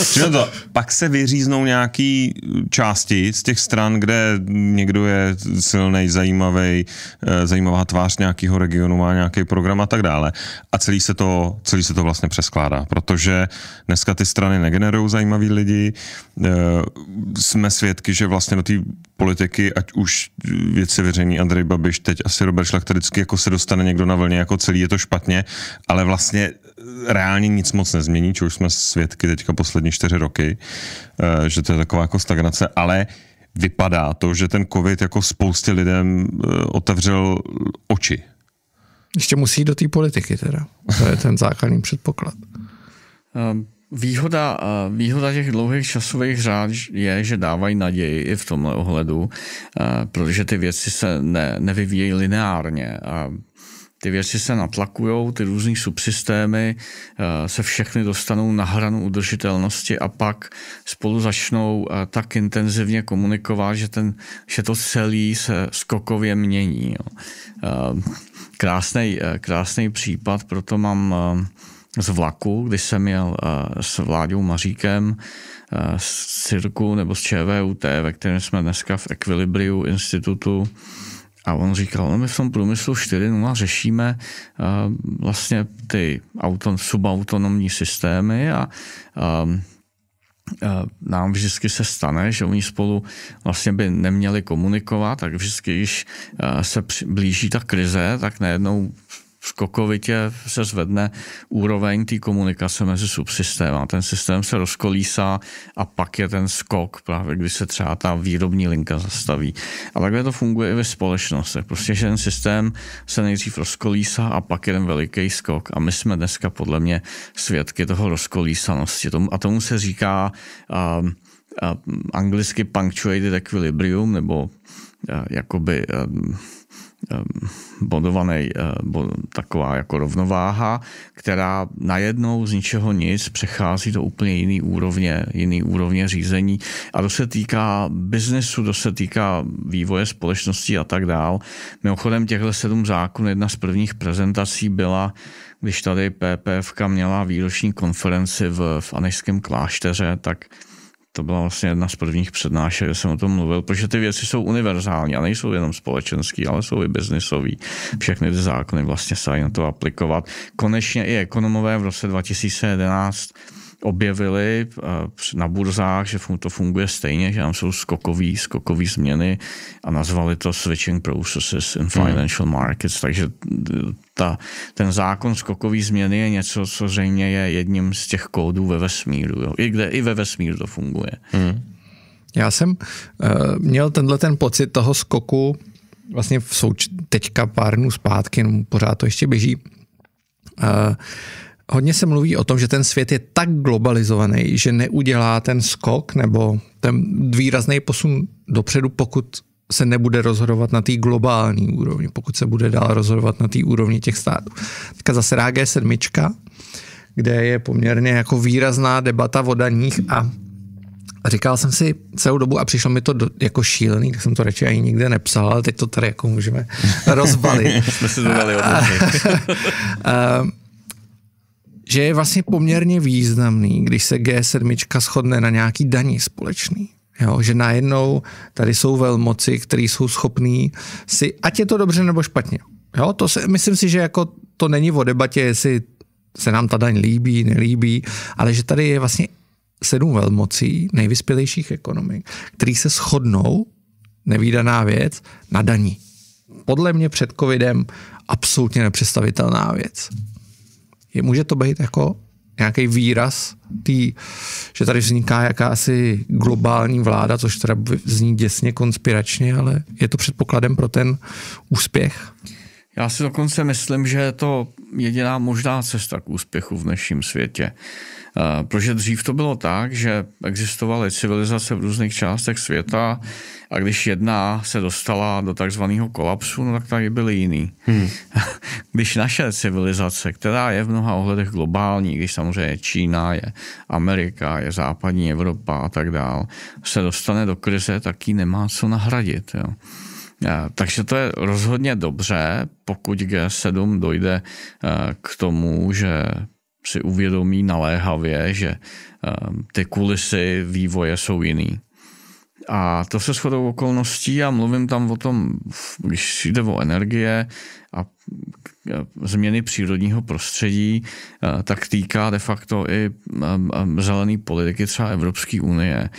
všechno [laughs] to. Pak se vyříznou nějaký části z těch stran, kde někdo je silný, zajímavý, eh, zajímavá tvář nějakého regionu, má nějaký program a tak dále. A celý se to, celý se to vlastně přeskládá, protože dneska ty strany negenerují zajímavý lidi, eh, jsme svědky, že vlastně do té politiky, ať už věci veřejný Andrej Babiš, teď asi Robert Šlachterický, jako se dostane někdo na vlně úplně jako celý je to špatně, ale vlastně reálně nic moc nezmění, už jsme svědky teďka poslední čtyři roky, eh, že to je taková jako stagnace, ale vypadá to, že ten covid jako spoustě lidem eh, otevřel oči. Ještě musí do té politiky teda. To je ten základní předpoklad. Ehm, výhoda, eh, výhoda těch dlouhých časových řád je, že dávají naději i v tomhle ohledu, protože ty věci se ne, nevyvíjejí lineárně a ty věci se natlakujou, ty různé subsystémy eh, se všechny dostanou na hranu udržitelnosti a pak spolu začnou eh, tak intenzivně komunikovat, že, ten, že to celý se skokově mění. Krásný, eh, krásný případ, proto mám z vlaku, když jsem jel s Vláďou Maříkem z cirku nebo z ČVUT, ve kterém jsme dneska v Equilibriu institutu, a on říkal, no my v tom průmyslu 4.0 řešíme uh, vlastně ty auton, subautonomní systémy a um, nám vždycky se stane, že oni spolu vlastně by neměli komunikovat, tak vždycky, když se blíží ta krize, tak najednou skokovitě se zvedne úroveň té komunikace mezi subsystémy. Ten systém se rozkolísá a pak je ten skok, právě když se třeba ta výrobní linka zastaví. A takhle to funguje i ve společnostech. Prostě, že ten systém se nejdřív rozkolísá a pak je ten veliký skok. A my jsme dneska podle mě svědky toho rozkolísanosti. A tomu se říká uh, anglicky punctuated equilibrium, nebo uh, jakoby uh, bodovaný, eh, taková jako rovnováha, která najednou z ničeho nic přechází do úplně jiný úrovně, jiný úrovně řízení. A to se týká biznesu, to se týká vývoje společnosti a tak dál. Mimochodem těchto sedm zákonů, jedna z prvních prezentací byla, když tady PPFka měla výroční konferenci v, v Anešském klášteře, tak to byla vlastně jedna z prvních přednášek, kde jsem o tom mluvil, protože ty věci jsou univerzální a nejsou jenom společenský, ale jsou i biznisový. Všechny ty zákony vlastně se na to aplikovat. Konečně i ekonomové v roce 2011 objevili na burzách, že to funguje stejně, že tam jsou skokový, skokový změny a nazvali to switching processes in hmm. financial markets, takže ta, ten zákon skokový změny je něco, co zřejmě je jedním z těch kódů ve vesmíru, jo. I, kde, i ve vesmíru to funguje. Hmm. Já jsem uh, měl tenhle ten pocit toho skoku vlastně v souč- teďka pár dnů zpátky, no pořád to ještě běží, uh, Hodně se mluví o tom, že ten svět je tak globalizovaný, že neudělá ten skok nebo ten výrazný posun dopředu, pokud se nebude rozhodovat na té globální úrovni, pokud se bude dál rozhodovat na té úrovni těch států. Teďka zase G7, kde je poměrně jako výrazná debata o daních a říkal jsem si celou dobu a přišlo mi to do, jako šílený, tak jsem to radši ani nikde nepsal, ale teď to tady jako můžeme [laughs] rozbalit. Jsme si to dali [laughs] že je vlastně poměrně významný, když se G7 shodne na nějaký daní společný. Jo, že najednou tady jsou velmoci, kteří jsou schopní si, ať je to dobře nebo špatně. Jo, to se, myslím si, že jako to není o debatě, jestli se nám ta daň líbí, nelíbí, ale že tady je vlastně sedm velmocí nejvyspělejších ekonomik, který se shodnou, nevýdaná věc, na daní. Podle mě před covidem absolutně nepředstavitelná věc. Je, může to být jako nějaký výraz, tý, že tady vzniká jakási globální vláda, což teda zní děsně konspiračně, ale je to předpokladem pro ten úspěch? Já si dokonce myslím, že je to jediná možná cesta k úspěchu v dnešním světě. Uh, Eh, protože dřív to bylo tak, že existovaly civilizace v různých částech světa a když jedna se dostala do takzvaného kolapsu, no tak tady byly jiný. Hmm. [laughs] Když naše civilizace, která je v mnoha ohledech globální, když samozřejmě je Čína, je Amerika, je západní Evropa a tak dál, se dostane do krize, tak ji nemá co nahradit. Jo. Eh, takže to je rozhodně dobře, pokud G7 dojde eh, k tomu, že si uvědomí naléhavě, že ehm, ty kulisy vývoje jsou jiný. A to se shodou okolností a mluvím tam o tom, když jde o energie a e, změny přírodního prostředí, e, tak týká de facto i e, zelené politiky třeba Evropské unie,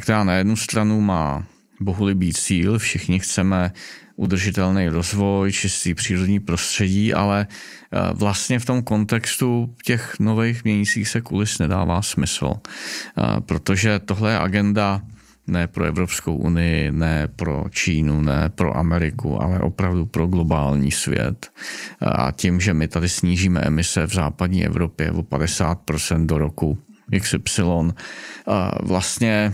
která na jednu stranu má bohulibý cíl, všichni chceme udržitelný rozvoj, čistý přírodní prostředí, ale eh, vlastně v tom kontextu těch nových měnících se kulis nedává smysl, eh, protože tohle je agenda ne pro Evropskou unii, ne pro Čínu, ne pro Ameriku, ale opravdu pro globální svět. Eh, a tím, že my tady snížíme emise v západní Evropě o 50% do roku XY, vlastně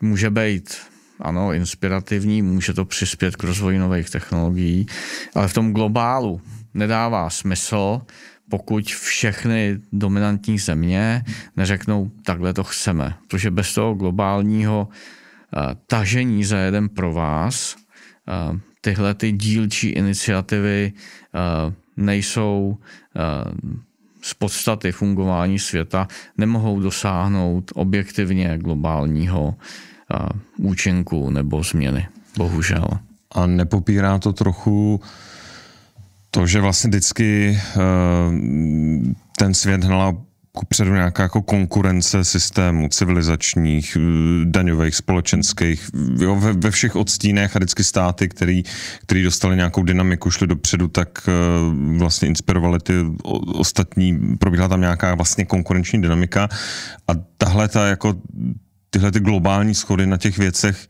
může být ano, inspirativní, může to přispět k rozvoji nových technologií, ale v tom globálu nedává smysl, pokud všechny dominantní země neřeknou, takhle to chceme. Protože bez toho globálního eh, tažení za jeden pro vás eh, tyhle ty dílčí iniciativy eh, nejsou z podstaty fungování světa, nemohou dosáhnout objektivně globálního účinku nebo změny, bohužel. A nepopírá to trochu to, že vlastně vždycky eh, ten svět hnala předu nějaká jako konkurence systémů civilizačních, eh, daňových, společenských, jo, ve, ve všech odstínech a vždycky státy, který, který dostali nějakou dynamiku, šli dopředu, tak eh, vlastně inspirovali ty ostatní, probíhala tam nějaká vlastně konkurenční dynamika a tahle ta jako tyhle ty globální schody na těch věcech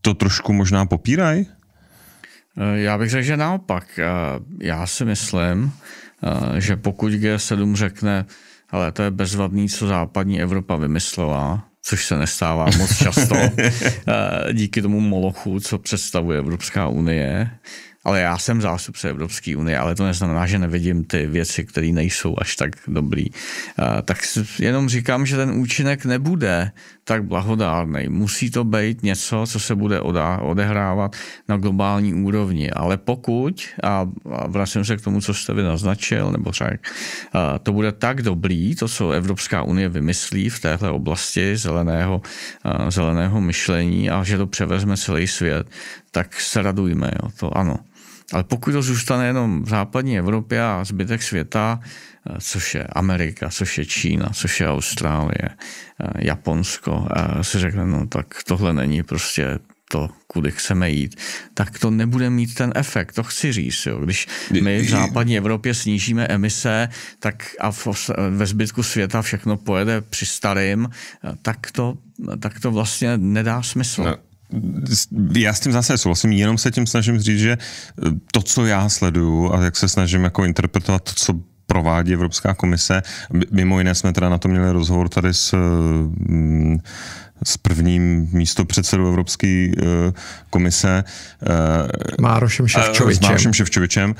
to trošku možná popírají? Eh, já bych řekl, že naopak. Eh, já si myslím, eh, že pokud G7 řekne, ale to je bezvadný, co západní Evropa vymyslela, což se nestává moc často, [laughs] díky tomu molochu, co představuje Evropská unie, ale já jsem zástupce Evropské unie, ale to neznamená, že nevidím ty věci, které nejsou až tak dobrý. Eh, tak jenom říkám, že ten účinek nebude tak blahodárný. Musí to být něco, co se bude odehrávat na globální úrovni. Ale pokud, a vracím se k tomu, co jste vy naznačil nebo řek, eh, to bude tak dobrý, to, co Evropská unie vymyslí v téhle oblasti zeleného, eh, zeleného myšlení a že to převezme celý svět, tak se radujme. Jo, to ano. Ale pokud to zůstane jenom v západní Evropě a zbytek světa, eh, což je Amerika, což je Čína, což je Austrálie, eh, Japonsko, eh, si řekne, no tak tohle není prostě to, kudy chceme jít, tak to nebude mít ten efekt. To chci říct. Jo. Když my v západní Evropě snížíme emise tak a v, ve zbytku světa všechno pojede při starým, tak to, tak to vlastně nedá smysl. No já s tím zase souhlasím, jenom se tím snažím říct, že eh, to, co já sleduju a jak se snažím jako interpretovat to, co provádí Evropská komise. Mimo jiné jsme teda na to měli rozhovor tady s, mm, s prvním místopředsedou Evropské eh, komise. Eh, Márošem Ševčovičem. S Márošem Ševčovičem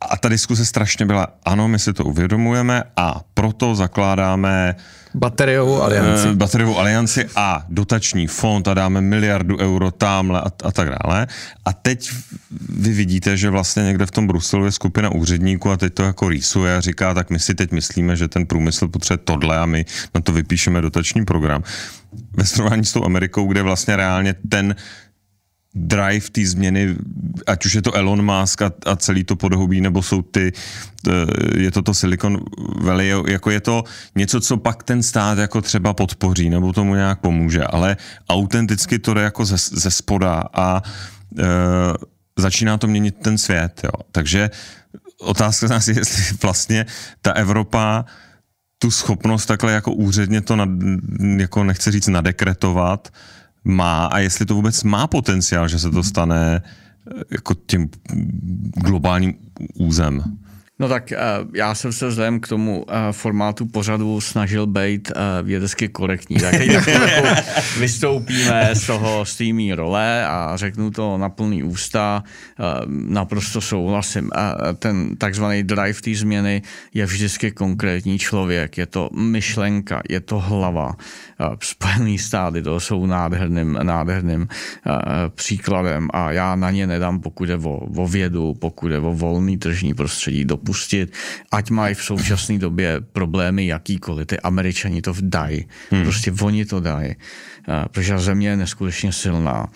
a ta diskuse strašně byla, ano, my si to uvědomujeme a proto zakládáme bateriovou eh, alianci. bateriovou alianci a dotační fond a dáme miliardu euro tamhle a, a tak dále. A teď vy vidíte, že vlastně někde v tom Bruselu je skupina úředníků a teď to jako rýsuje a říká, tak my si teď myslíme, že ten průmysl potřebuje tohle a my na to vypíšeme dotační program. Ve srovnání s tou Amerikou, kde vlastně reálně ten drive té změny, ať už je to Elon Musk a, a celý to podhubí, nebo jsou ty, je to to Silicon Valley, jako je to něco, co pak ten stát jako třeba podpoří, nebo tomu nějak pomůže, ale autenticky to jde jako ze, ze spoda a e, začíná to měnit ten svět, jo. Takže otázka nás je, jestli vlastně ta Evropa tu schopnost takhle jako úředně to, nad, jako nechce říct nadekretovat, má a jestli to vůbec má potenciál, že se to stane eh, jako tím globálním územ. No tak eh, já jsem se vzhledem k tomu eh, formátu pořadu snažil být vědecky korektní. Tak [laughs] jako vystoupíme z toho s role a řeknu to na plný ústa. Naprosto souhlasím. Ten takzvaný drive té změny je vždycky konkrétní člověk. Je to myšlenka, je to hlava. Spojený státy to jsou nádherným, nádherným příkladem a já na ně nedám, pokud je o, o vědu, pokud je o volný tržní prostředí, dopustit, ať mají v současné době problémy jakýkoliv, ty američani to dají, hmm. prostě oni to dají, protože země je neskutečně silná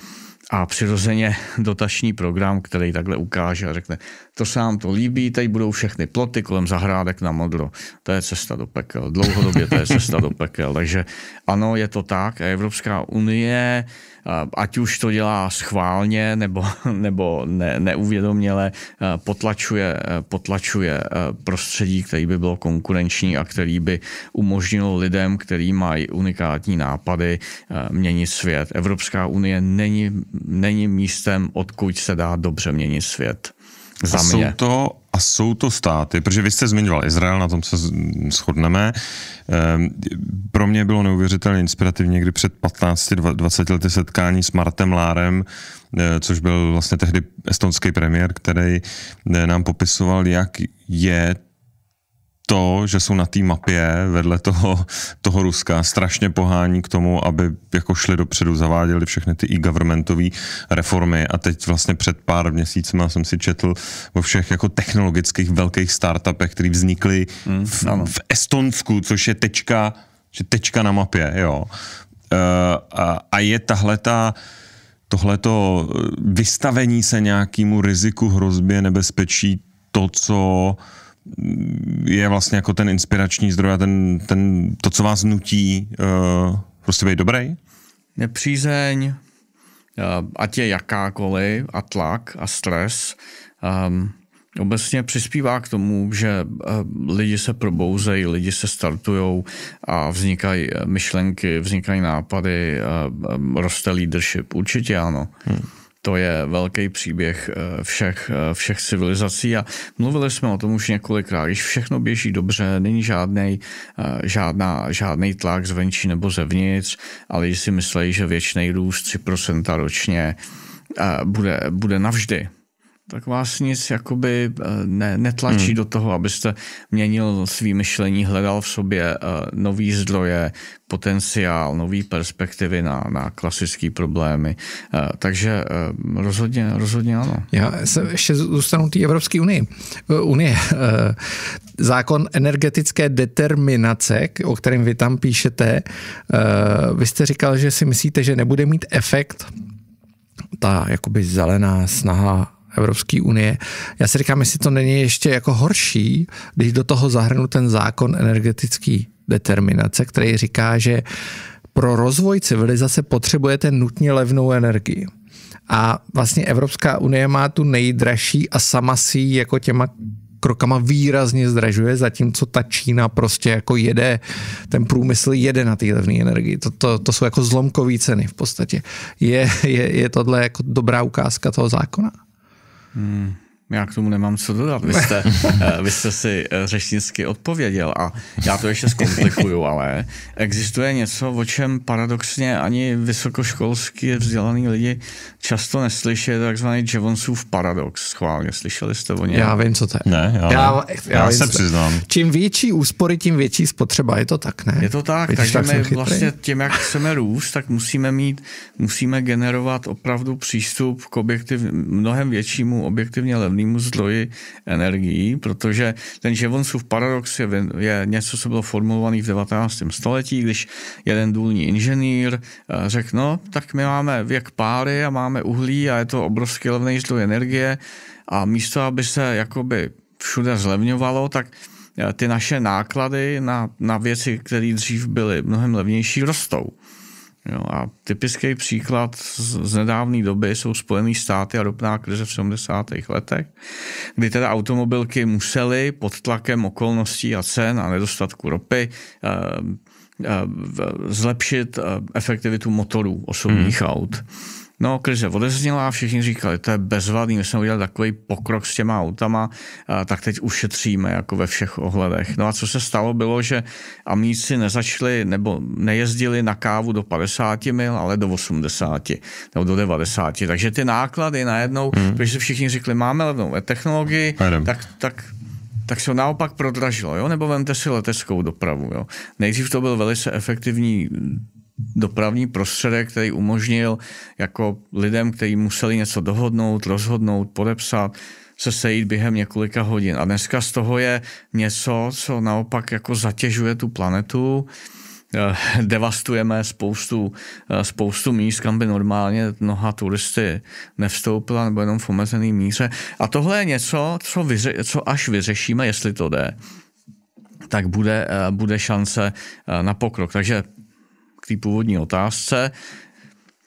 a přirozeně dotační program, který takhle ukáže a řekne, to se vám to líbí, teď budou všechny ploty kolem zahrádek na modro. To je cesta do pekel. Dlouhodobě to je cesta do pekel. Takže ano, je to tak. Evropská unie Eh, ať už to dělá schválně nebo, [laughs] nebo ne, neuvědoměle, eh, potlačuje, eh, potlačuje prostředí, který by bylo konkurenční a který by umožnilo lidem, který mají unikátní nápady, měnit svět. Evropská unie není, není místem, odkud se dá dobře měnit svět. Za a mě. jsou to a jsou to státy, protože vy jste zmiňoval Izrael, na tom se shodneme. Ehm, pro mě bylo neuvěřitelně inspirativní, kdy před 15-20 lety setkání s Martem Lárem, eh, což byl vlastně tehdy estonský premiér, který eh, nám popisoval, jak je to, že jsou na té mapě vedle toho, toho Ruska, strašně pohání k tomu, aby jako šli dopředu, zaváděli všechny ty e-governmentové reformy a teď vlastně před pár měsíci jsem si četl o všech jako technologických velkých startupech, které vznikly mm, v, mm, v Estonsku, což je tečka, že tečka na mapě, jo. Uh, a, a je tahle ta tohleto eh, vystavení se nějakému riziku, hrozbě, nebezpečí, to, co uh, je vlastně jako ten inspirační zdroj a ten, ten, to, co vás nutí uh, prostě být dobrý? Nepřízeň, eh, ať je jakákoliv, a tlak a stres, um, obecně přispívá k tomu, že eh, lidi se probouzejí, lidi se startují a vznikají myšlenky, vznikají nápady, roste leadership. Určitě ano. Hmm to je velký příběh eh, všech, eh, všech civilizací a mluvili jsme o tom už několikrát. Když všechno běží dobře, není žádný eh, žádná, žádný tlak zvenčí nebo zevnitř, ale když si myslí, že věčný růst 3% ročně bude, bude navždy, tak vás nic jakoby eh, ne, netlačí hmm. do toho, abyste měnil svý myšlení, hledal v sobě eh, nový zdroje, potenciál, nový perspektivy na, na klasické problémy. Eh, takže rozhodně, rozhodně ano. Já se ještě zůstanu té Evropské unii. Unie. Zákon energetické determinace, o kterém vy tam píšete, vy jste říkal, že si myslíte, že nebude mít efekt ta jakoby zelená snaha Evropské unie. Já si říkám, jestli to není ještě jako horší, když do toho zahrnu ten zákon energetický determinace, který říká, že pro rozvoj civilizace potřebujete nutně levnou energii. A vlastně Evropská unie má tu nejdražší a sama si jako těma krokama výrazně zdražuje, zatímco ta Čína prostě jako jede, ten průmysl jede na té levné energii. To, to, to jsou jako zlomkové ceny v podstatě. Je, je, je tohle jako dobrá ukázka toho zákona? 嗯。Já k tomu nemám co dodat. Vy jste, [laughs] eh, vy jste si eh, řečnicky odpověděl a já to ještě zkomplikuju, [laughs] ale existuje něco, o čem paradoxně ani vysokoškolsky vzdělaný lidi často neslyší, takzvaný Jevonsův paradox. Schválně, slyšeli jste o něm? Já vím, co to je. Ne, já, já, já, já se přiznám. Čím větší úspory, tím větší spotřeba. Je to tak, ne? Je to tak, Vidíš, takže tak my vlastně tím, jak chceme růst, tak musíme mít, musíme generovat opravdu přístup k objektiv, mnohem většímu objektivně levnému žádnému zdroji energií, protože ten Jevonsův paradox je, je něco, co bylo formulované v 19. století, když jeden důlní inženýr eh, řekl, no, tak my máme věk páry a máme uhlí a je to obrovský levný zdroj energie a místo, aby se jakoby všude zlevňovalo, tak eh, ty naše náklady na, na věci, které dřív byly mnohem levnější, rostou. Jo, a typický příklad z, z nedávné doby jsou Spojené státy a ropná krize v 70. letech, kdy teda automobilky musely pod tlakem okolností a cen a nedostatku ropy e, e, zlepšit eh, efektivitu motorů osobních hmm. aut. No, krize odezněla a všichni říkali, to je bezvadný, my jsme udělali takový pokrok s těma autama, tak teď ušetříme jako ve všech ohledech. No a co se stalo, bylo, že amíci nezačali nebo nejezdili na kávu do 50 mil, ale do 80 nebo do 90. Takže ty náklady najednou, hmm. protože si všichni řekli, máme levnou technologii, Adam. tak, tak tak se naopak prodražilo, jo? nebo vemte si leteckou dopravu. Jo? Nejdřív to byl velice efektivní dopravní prostředek, který umožnil jako lidem, kteří museli něco dohodnout, rozhodnout, podepsat, se sejít během několika hodin. A dneska z toho je něco, co naopak jako zatěžuje tu planetu, eh, devastujeme spoustu, eh, spoustu míst, kam by normálně mnoha turisty nevstoupila nebo jenom v omezený míře. A tohle je něco, co, vyře, co až vyřešíme, jestli to jde, tak bude, eh, bude šance na pokrok. Takže té původní otázce,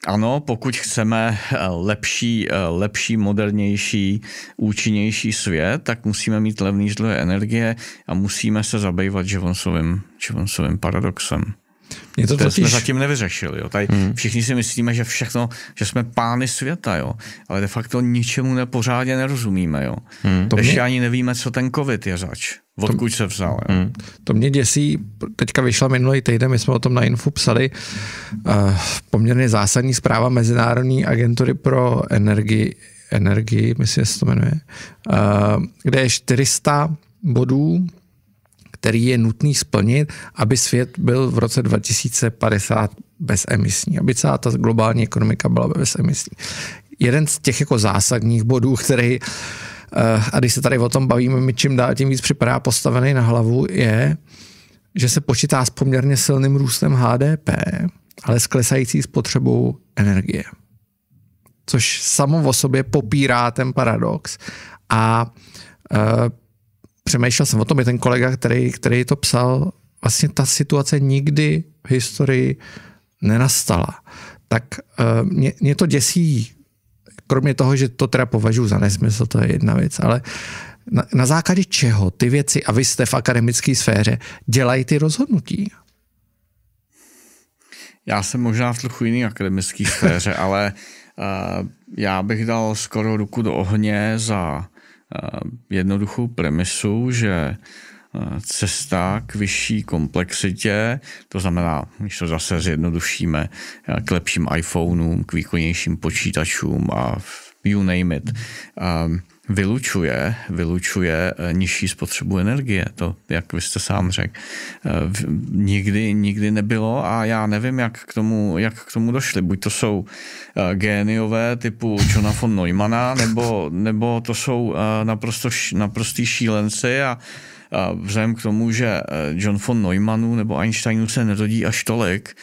ano, pokud chceme eh, lepší, eh, lepší, modernější, účinnější svět, tak musíme mít levný zdroje energie a musíme se zabývat Jevonsovým, Jevonsovým paradoxem. Mě to, to totiž... jsme zatím nevyřešili. Jo. Tady hmm. Všichni si myslíme, že všechno, že jsme pány světa, jo. ale de facto ničemu nepořádně nerozumíme. Jo. Hmm. Ještě mě... ani nevíme, co ten covid je zač. Odkud to, se vzal. Jo. Hmm. To mě děsí. Teďka vyšla minulý týden, my jsme o tom na Infu psali, uh, poměrně zásadní zpráva Mezinárodní agentury pro energii, energii myslím, že se to jmenuje, uh, kde je 400 bodů který je nutný splnit, aby svět byl v roce 2050 bezemisní, aby celá ta globální ekonomika byla bezemisní. Jeden z těch jako zásadních bodů, který eh, a když se tady o tom bavíme, mi čím dál tím víc připadá postavený na hlavu, je, že se počítá s poměrně silným růstem HDP, ale s klesající spotřebou energie. Což samo o sobě popírá ten paradox a eh, přemýšlel jsem o tom, je ten kolega, který, který to psal, vlastně ta situace nikdy v historii nenastala. Tak eh, mě, mě to děsí, kromě toho, že to teda považuji za nesmysl, to je jedna věc, ale na, na základě čeho ty věci, a vy jste v akademické sféře, dělají ty rozhodnutí? Já jsem možná v trochu jiný akademické sféře, [laughs] ale uh, já bych dal skoro ruku do ohně za Eh, jednoduchou premisu, že eh, cesta k vyšší komplexitě, to znamená, když to zase zjednodušíme, eh, k lepším iPhoneům, k výkonnějším počítačům a you name it, vylučuje, vylučuje eh, nižší spotřebu energie. To, jak vy jste sám řekl, eh, nikdy, nikdy nebylo a já nevím, jak k tomu, jak k tomu došli. Buď to jsou eh, géniové typu Johna von Neumana, nebo, nebo to jsou naprosto, naprostý šílenci a vzhledem k tomu, že John von Neumannu nebo Einsteinu se nerodí až tolik,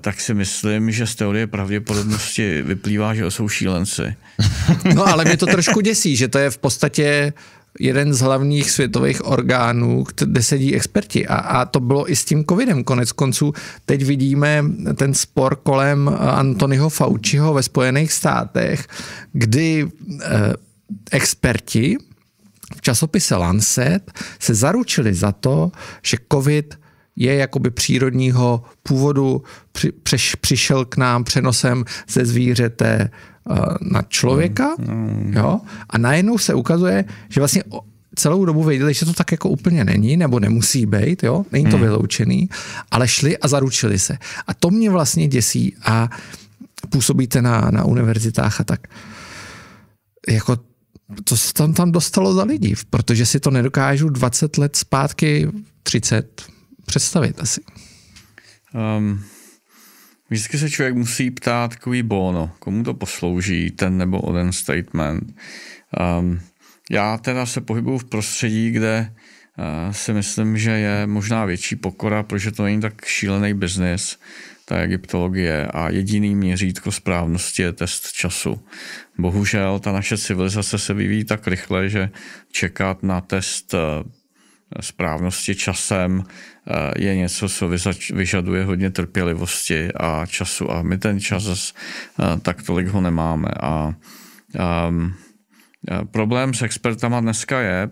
tak si myslím, že z teorie pravděpodobnosti vyplývá, že jsou šílenci. [laughs] No ale mě to trošku děsí, že to je v podstatě jeden z hlavních světových orgánů, kde sedí experti. A, a to bylo i s tím covidem. Konec konců teď vidíme ten spor kolem eh, Antonyho Fauciho ve Spojených státech, kdy eh, experti v časopise Lancet se zaručili za to, že covid je jakoby přírodního původu, při, přeš, přišel k nám přenosem ze zvířete eh, na člověka. Mm, mm. Jo? A najednou se ukazuje, že vlastně celou dobu věděli, že to tak jako úplně není, nebo nemusí být, jo? není to mm. vyloučený, ale šli a zaručili se. A to mě vlastně děsí a působíte na, na univerzitách a tak. Jako co se tam, tam dostalo za lidi, protože si to nedokážu 20 let zpátky, 30, představit asi. Um, vždycky se člověk musí ptát, takový bono, komu to poslouží, ten nebo onen statement. Um, já teda se pohybuju v prostředí, kde uh, si myslím, že je možná větší pokora, protože to není tak šílený biznis, ta egyptologie a jediný měřítko správnosti je test času. Bohužel ta naše civilizace se vyvíjí tak rychle, že čekat na test eh, správnosti časem je něco, co vyžaduje hodně trpělivosti a času a my ten čas tak tolik ho nemáme a um, a Problém s expertama dneska je,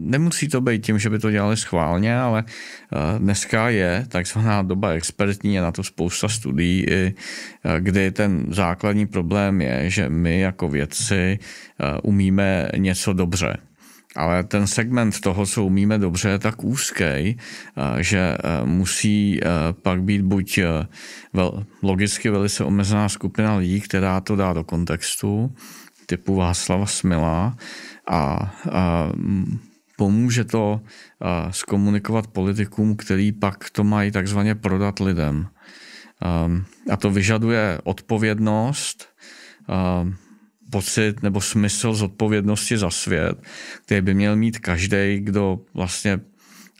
nemusí to být tím, že by to dělali schválně, ale dneska je takzvaná doba expertní, je na to spousta studií, kdy ten základní problém je, že my jako vědci umíme něco dobře ale ten segment toho, co umíme dobře, je tak úzký, eh, že eh, musí eh, pak být buď logicky velice omezená skupina lidí, která to dá do kontextu, typu Václava Smila, a, pomůže to zkomunikovat politikům, který pak to mají takzvaně prodat lidem. A, to vyžaduje odpovědnost, pocit nebo smysl zodpovědnosti za svět, který by měl mít každý, kdo vlastně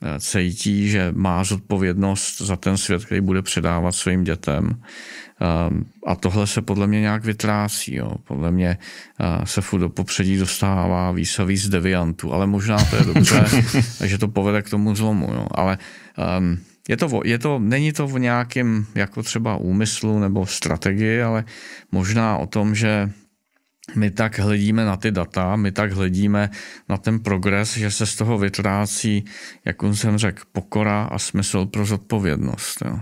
eh, cítí, že má zodpovědnost za ten svět, který bude předávat svým dětem. Ehm, a tohle se podle mě nějak vytrácí. Jo. Podle mě eh, se furt do popředí dostává víc a víc deviantů, ale možná to je dobře, [laughs] že to povede k tomu zlomu. Jo. Ale um, je to, je to, není to v nějakém jako třeba úmyslu nebo strategii, ale možná o tom, že my tak hledíme na ty data, my tak hledíme na ten progres, že se z toho vytrácí, jak on jsem řekl, pokora a smysl pro zodpovědnost. Jo.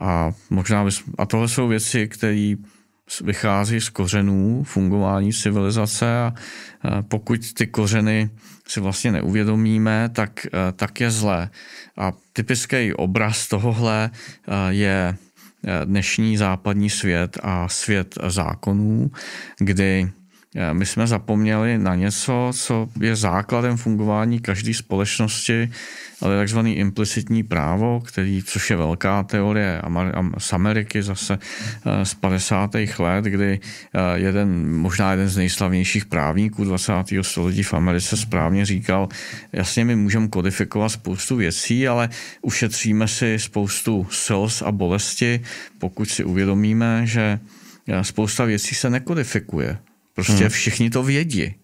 A, možná, a tohle jsou věci, které vychází z kořenů fungování civilizace a pokud ty kořeny si vlastně neuvědomíme, tak, eh, tak je zlé. A typický obraz tohohle eh, je dnešní západní svět a svět zákonů, kdy Eh, my jsme zapomněli na něco, co je základem fungování každé společnosti, ale takzvané implicitní právo, který, což je velká teorie z Ameriky zase eh, z 50. let, kdy eh, jeden, možná jeden z nejslavnějších právníků 20. století v Americe správně říkal, jasně my můžeme kodifikovat spoustu věcí, ale ušetříme si spoustu slz a bolesti, pokud si uvědomíme, že spousta věcí se nekodifikuje Prostě hmm. všichni to vědí.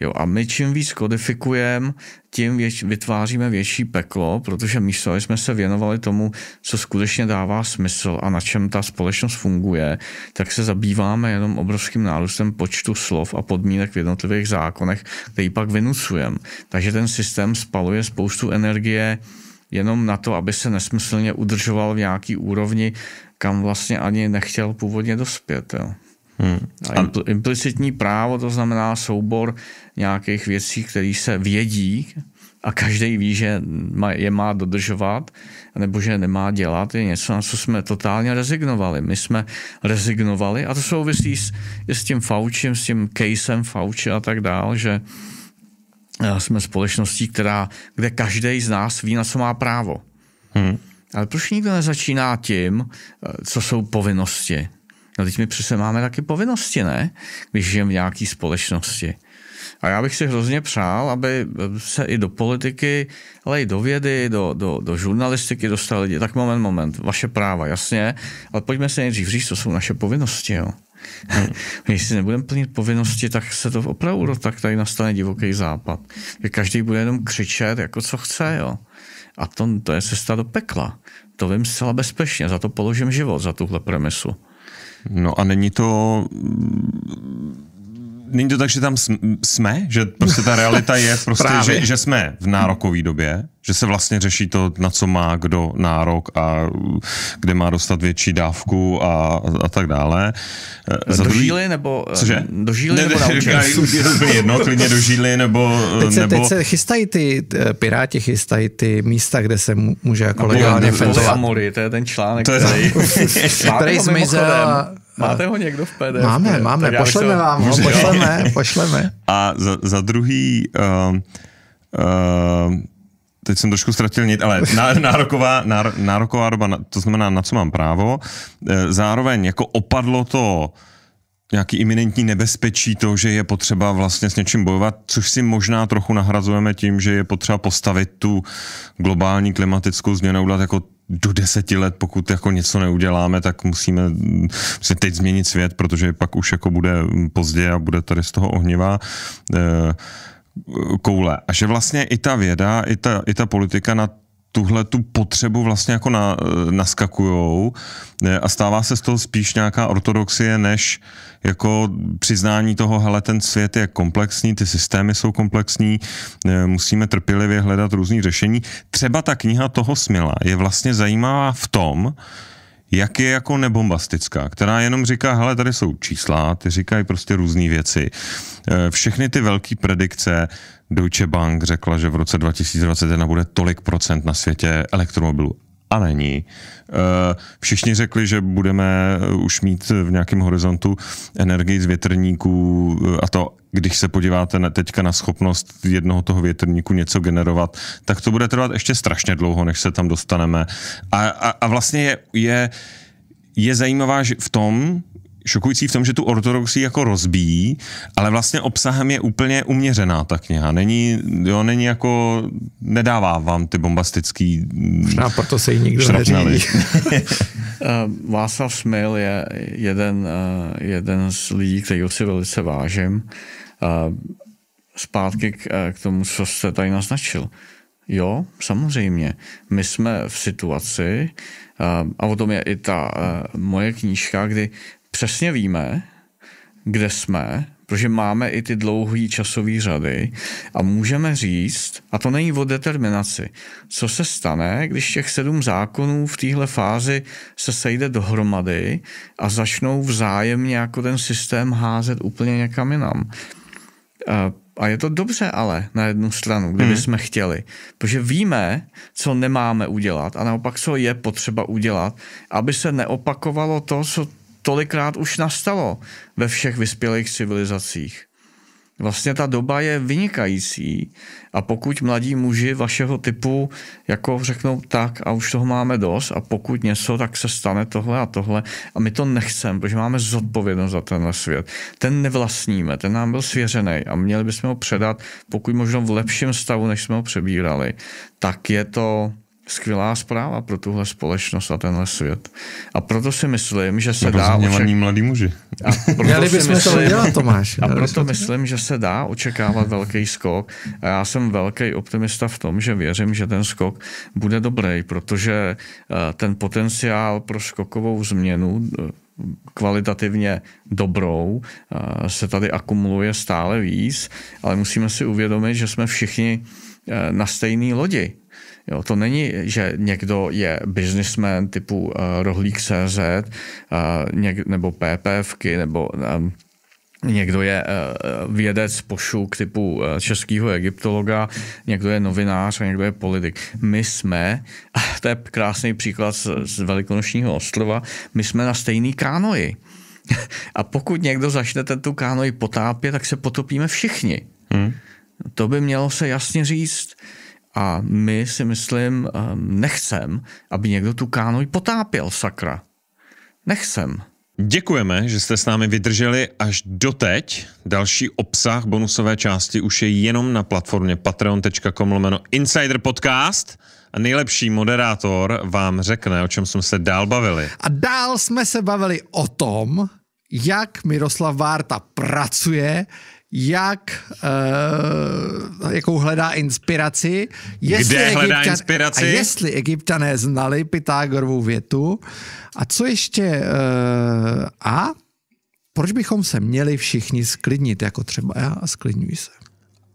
Jo, a my čím víc kodifikujeme, tím věč, vytváříme větší peklo, protože místo, jsme se věnovali tomu, co skutečně dává smysl a na čem ta společnost funguje, tak se zabýváme jenom obrovským nárůstem počtu slov a podmínek v jednotlivých zákonech, který pak vynucujeme. Takže ten systém spaluje spoustu energie jenom na to, aby se nesmyslně udržoval v nějaký úrovni, kam vlastně ani nechtěl původně dospět. Jo. Hmm. A impl- implicitní právo to znamená soubor nějakých věcí, které se vědí a každý ví, že je má dodržovat nebo že nemá dělat, je něco, na co jsme totálně rezignovali. My jsme rezignovali a to souvisí s, s tím Faučem, s tím casem fauci a tak dál, že eh, jsme společností, která, kde každý z nás ví, na co má právo. Hmm. Ale proč nikdo nezačíná tím, eh, co jsou povinnosti? No teď my přece máme taky povinnosti, ne? Když žijeme v nějaké společnosti. A já bych si hrozně přál, aby se i do politiky, ale i do vědy, do, do, do žurnalistiky dostali lidi. Tak moment, moment, vaše práva, jasně, ale pojďme se nejdřív říct, co jsou naše povinnosti, jo. Hmm. [laughs] si nebudeme plnit povinnosti, tak se to opravdu tak tady nastane divoký západ. Že každý bude jenom křičet, jako co chce, jo. A to, to je cesta do pekla. To vím zcela bezpečně, za to položím život, za tuhle premisu. No a není to není to tak, že tam jsme, že prostě ta realita je [laughs] prostě, že, že jsme v nárokové době, že se vlastně řeší to, na co má kdo nárok a kde má dostat větší dávku a, a tak dále. E, za do druhý, žíly nebo... E, Cože? Do žíly ne, nebo na ne, jedno, klidně do žíly nebo... [laughs] Teď se, e, nebo... Teď se chystají ty, piráti chystají ty místa, kde se může jako no, legálně fetovat. To je ten článek, to je, který, [laughs] který zmizel Máte ho někdo v PDF? Máme, máme, tak pošleme to... vám ho, Může, pošleme, jo? pošleme. [laughs] A za, za druhý, uh, uh, teď jsem trošku ztratil nit, ale nároková, nároková doba, to znamená, na co mám právo. Eh, zároveň jako opadlo to nějaký iminentní nebezpečí to, že je potřeba vlastně s něčím bojovat, což si možná trochu nahrazujeme tím, že je potřeba postavit tu globální klimatickou změnu, udělat jako do deseti let, pokud jako něco neuděláme, tak musíme se teď změnit svět, protože pak už jako bude pozdě a bude tady z toho ohnivá eh, koule. A že vlastně i ta věda, i ta, i ta politika na tuhle tu potřebu vlastně jako na, eh, naskakujou a stává se z toho spíš nějaká ortodoxie, než jako přiznání toho, hele, ten svět je komplexní, ty systémy jsou komplexní, musíme trpělivě hledat různý řešení. Třeba ta kniha toho Smila je vlastně zajímavá v tom, jak je jako nebombastická, která jenom říká, hele, tady jsou čísla, ty říkají prostě různé věci. Eh, všechny ty velké predikce, Deutsche Bank řekla, že v roce 2021 bude tolik procent na světě elektromobilů a není. Eh, všichni řekli, že budeme eh, už mít v nějakém horizontu energii z větrníků eh, a to, když se podíváte na, teďka na schopnost jednoho toho větrníku něco generovat, tak to bude trvat ještě strašně dlouho, než se tam dostaneme. A, a, a vlastně je, je, je zajímavá v tom, šokující v tom, že tu ortodoxii jako rozbíjí, ale vlastně obsahem je úplně uměřená ta kniha. Není, jo, není jako, nedává vám ty bombastický mm, Možná proto se jí nikdo neřídí. [laughs] [laughs] Eh, Václav Smil je jeden, eh, jeden z lidí, kterého si velice vážím. Eh, zpátky k, k tomu, co jste tady naznačil. Jo, samozřejmě. My jsme v situaci, a o tom je i ta moje knížka, kdy přesně víme, kde jsme, protože máme i ty dlouhé časové řady a můžeme říct, a to není o determinaci, co se stane, když těch sedm zákonů v téhle fázi se sejde dohromady a začnou vzájemně jako ten systém házet úplně někam jinam. Eh, a je to dobře ale na jednu stranu, kdyby hmm. jsme chtěli, protože víme, co nemáme udělat a naopak, co je potřeba udělat, aby se neopakovalo to, co tolikrát už nastalo ve všech vyspělých civilizacích. Vlastně ta doba je vynikající a pokud mladí muži vašeho typu jako řeknou tak a už toho máme dost a pokud něco, tak se stane tohle a tohle a my to nechceme, protože máme zodpovědnost za tenhle svět. Ten nevlastníme, ten nám byl svěřený a měli bychom ho předat pokud možno v lepším stavu, než jsme ho přebírali, tak je to skvělá zpráva pro tuhle společnost a tenhle svět. A proto si myslím, že se dá... Oček... mladí muži. A [laughs] proto si myslím, to dělat, Tomáš. A proto myslím, že se dá očekávat velký skok. A já jsem velký optimista v tom, že věřím, že ten skok bude dobrý, protože eh, ten potenciál pro skokovou změnu eh, kvalitativně dobrou, eh, se tady akumuluje stále víc, ale musíme si uvědomit, že jsme všichni na stejné lodi Jo, to není, že někdo je businessman typu uh, Rohlík CZ uh, eh, něk, nebo PPFky nebo um, někdo je uh, vědec pošuk typu uh, českého egyptologa, někdo je novinář a někdo je politik. My jsme, a to je krásný příklad z, z Velikonočního ostrova, my jsme na stejný kánoji. [laughs] A pokud někdo začne tu kánoji potápět, tak se potopíme všichni. Hmm. To by mělo se jasně říct. A my si myslím, ehm, nechcem, aby někdo tu kánoj potápěl, sakra. Nechcem. Děkujeme, že jste s námi vydrželi až doteď. Další obsah bonusové části už je jenom na platformě patreon.com lomeno Insider Podcast a nejlepší moderátor vám řekne, o čem jsme se dál bavili. A dál jsme se bavili o tom, jak Miroslav Várta pracuje, jak, uh, jakou hledá inspiraci. Jestli Kde hledá Egyptan, inspiraci? A jestli egyptané znali Pythagorovou větu. A co ještě? Uh, a proč bychom se měli všichni sklidnit, jako třeba já a sklidňuji se?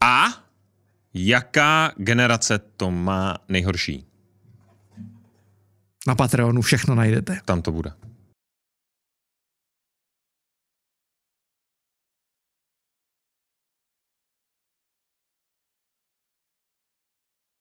A jaká generace to má nejhorší? Na Patreonu všechno najdete. Tam to bude.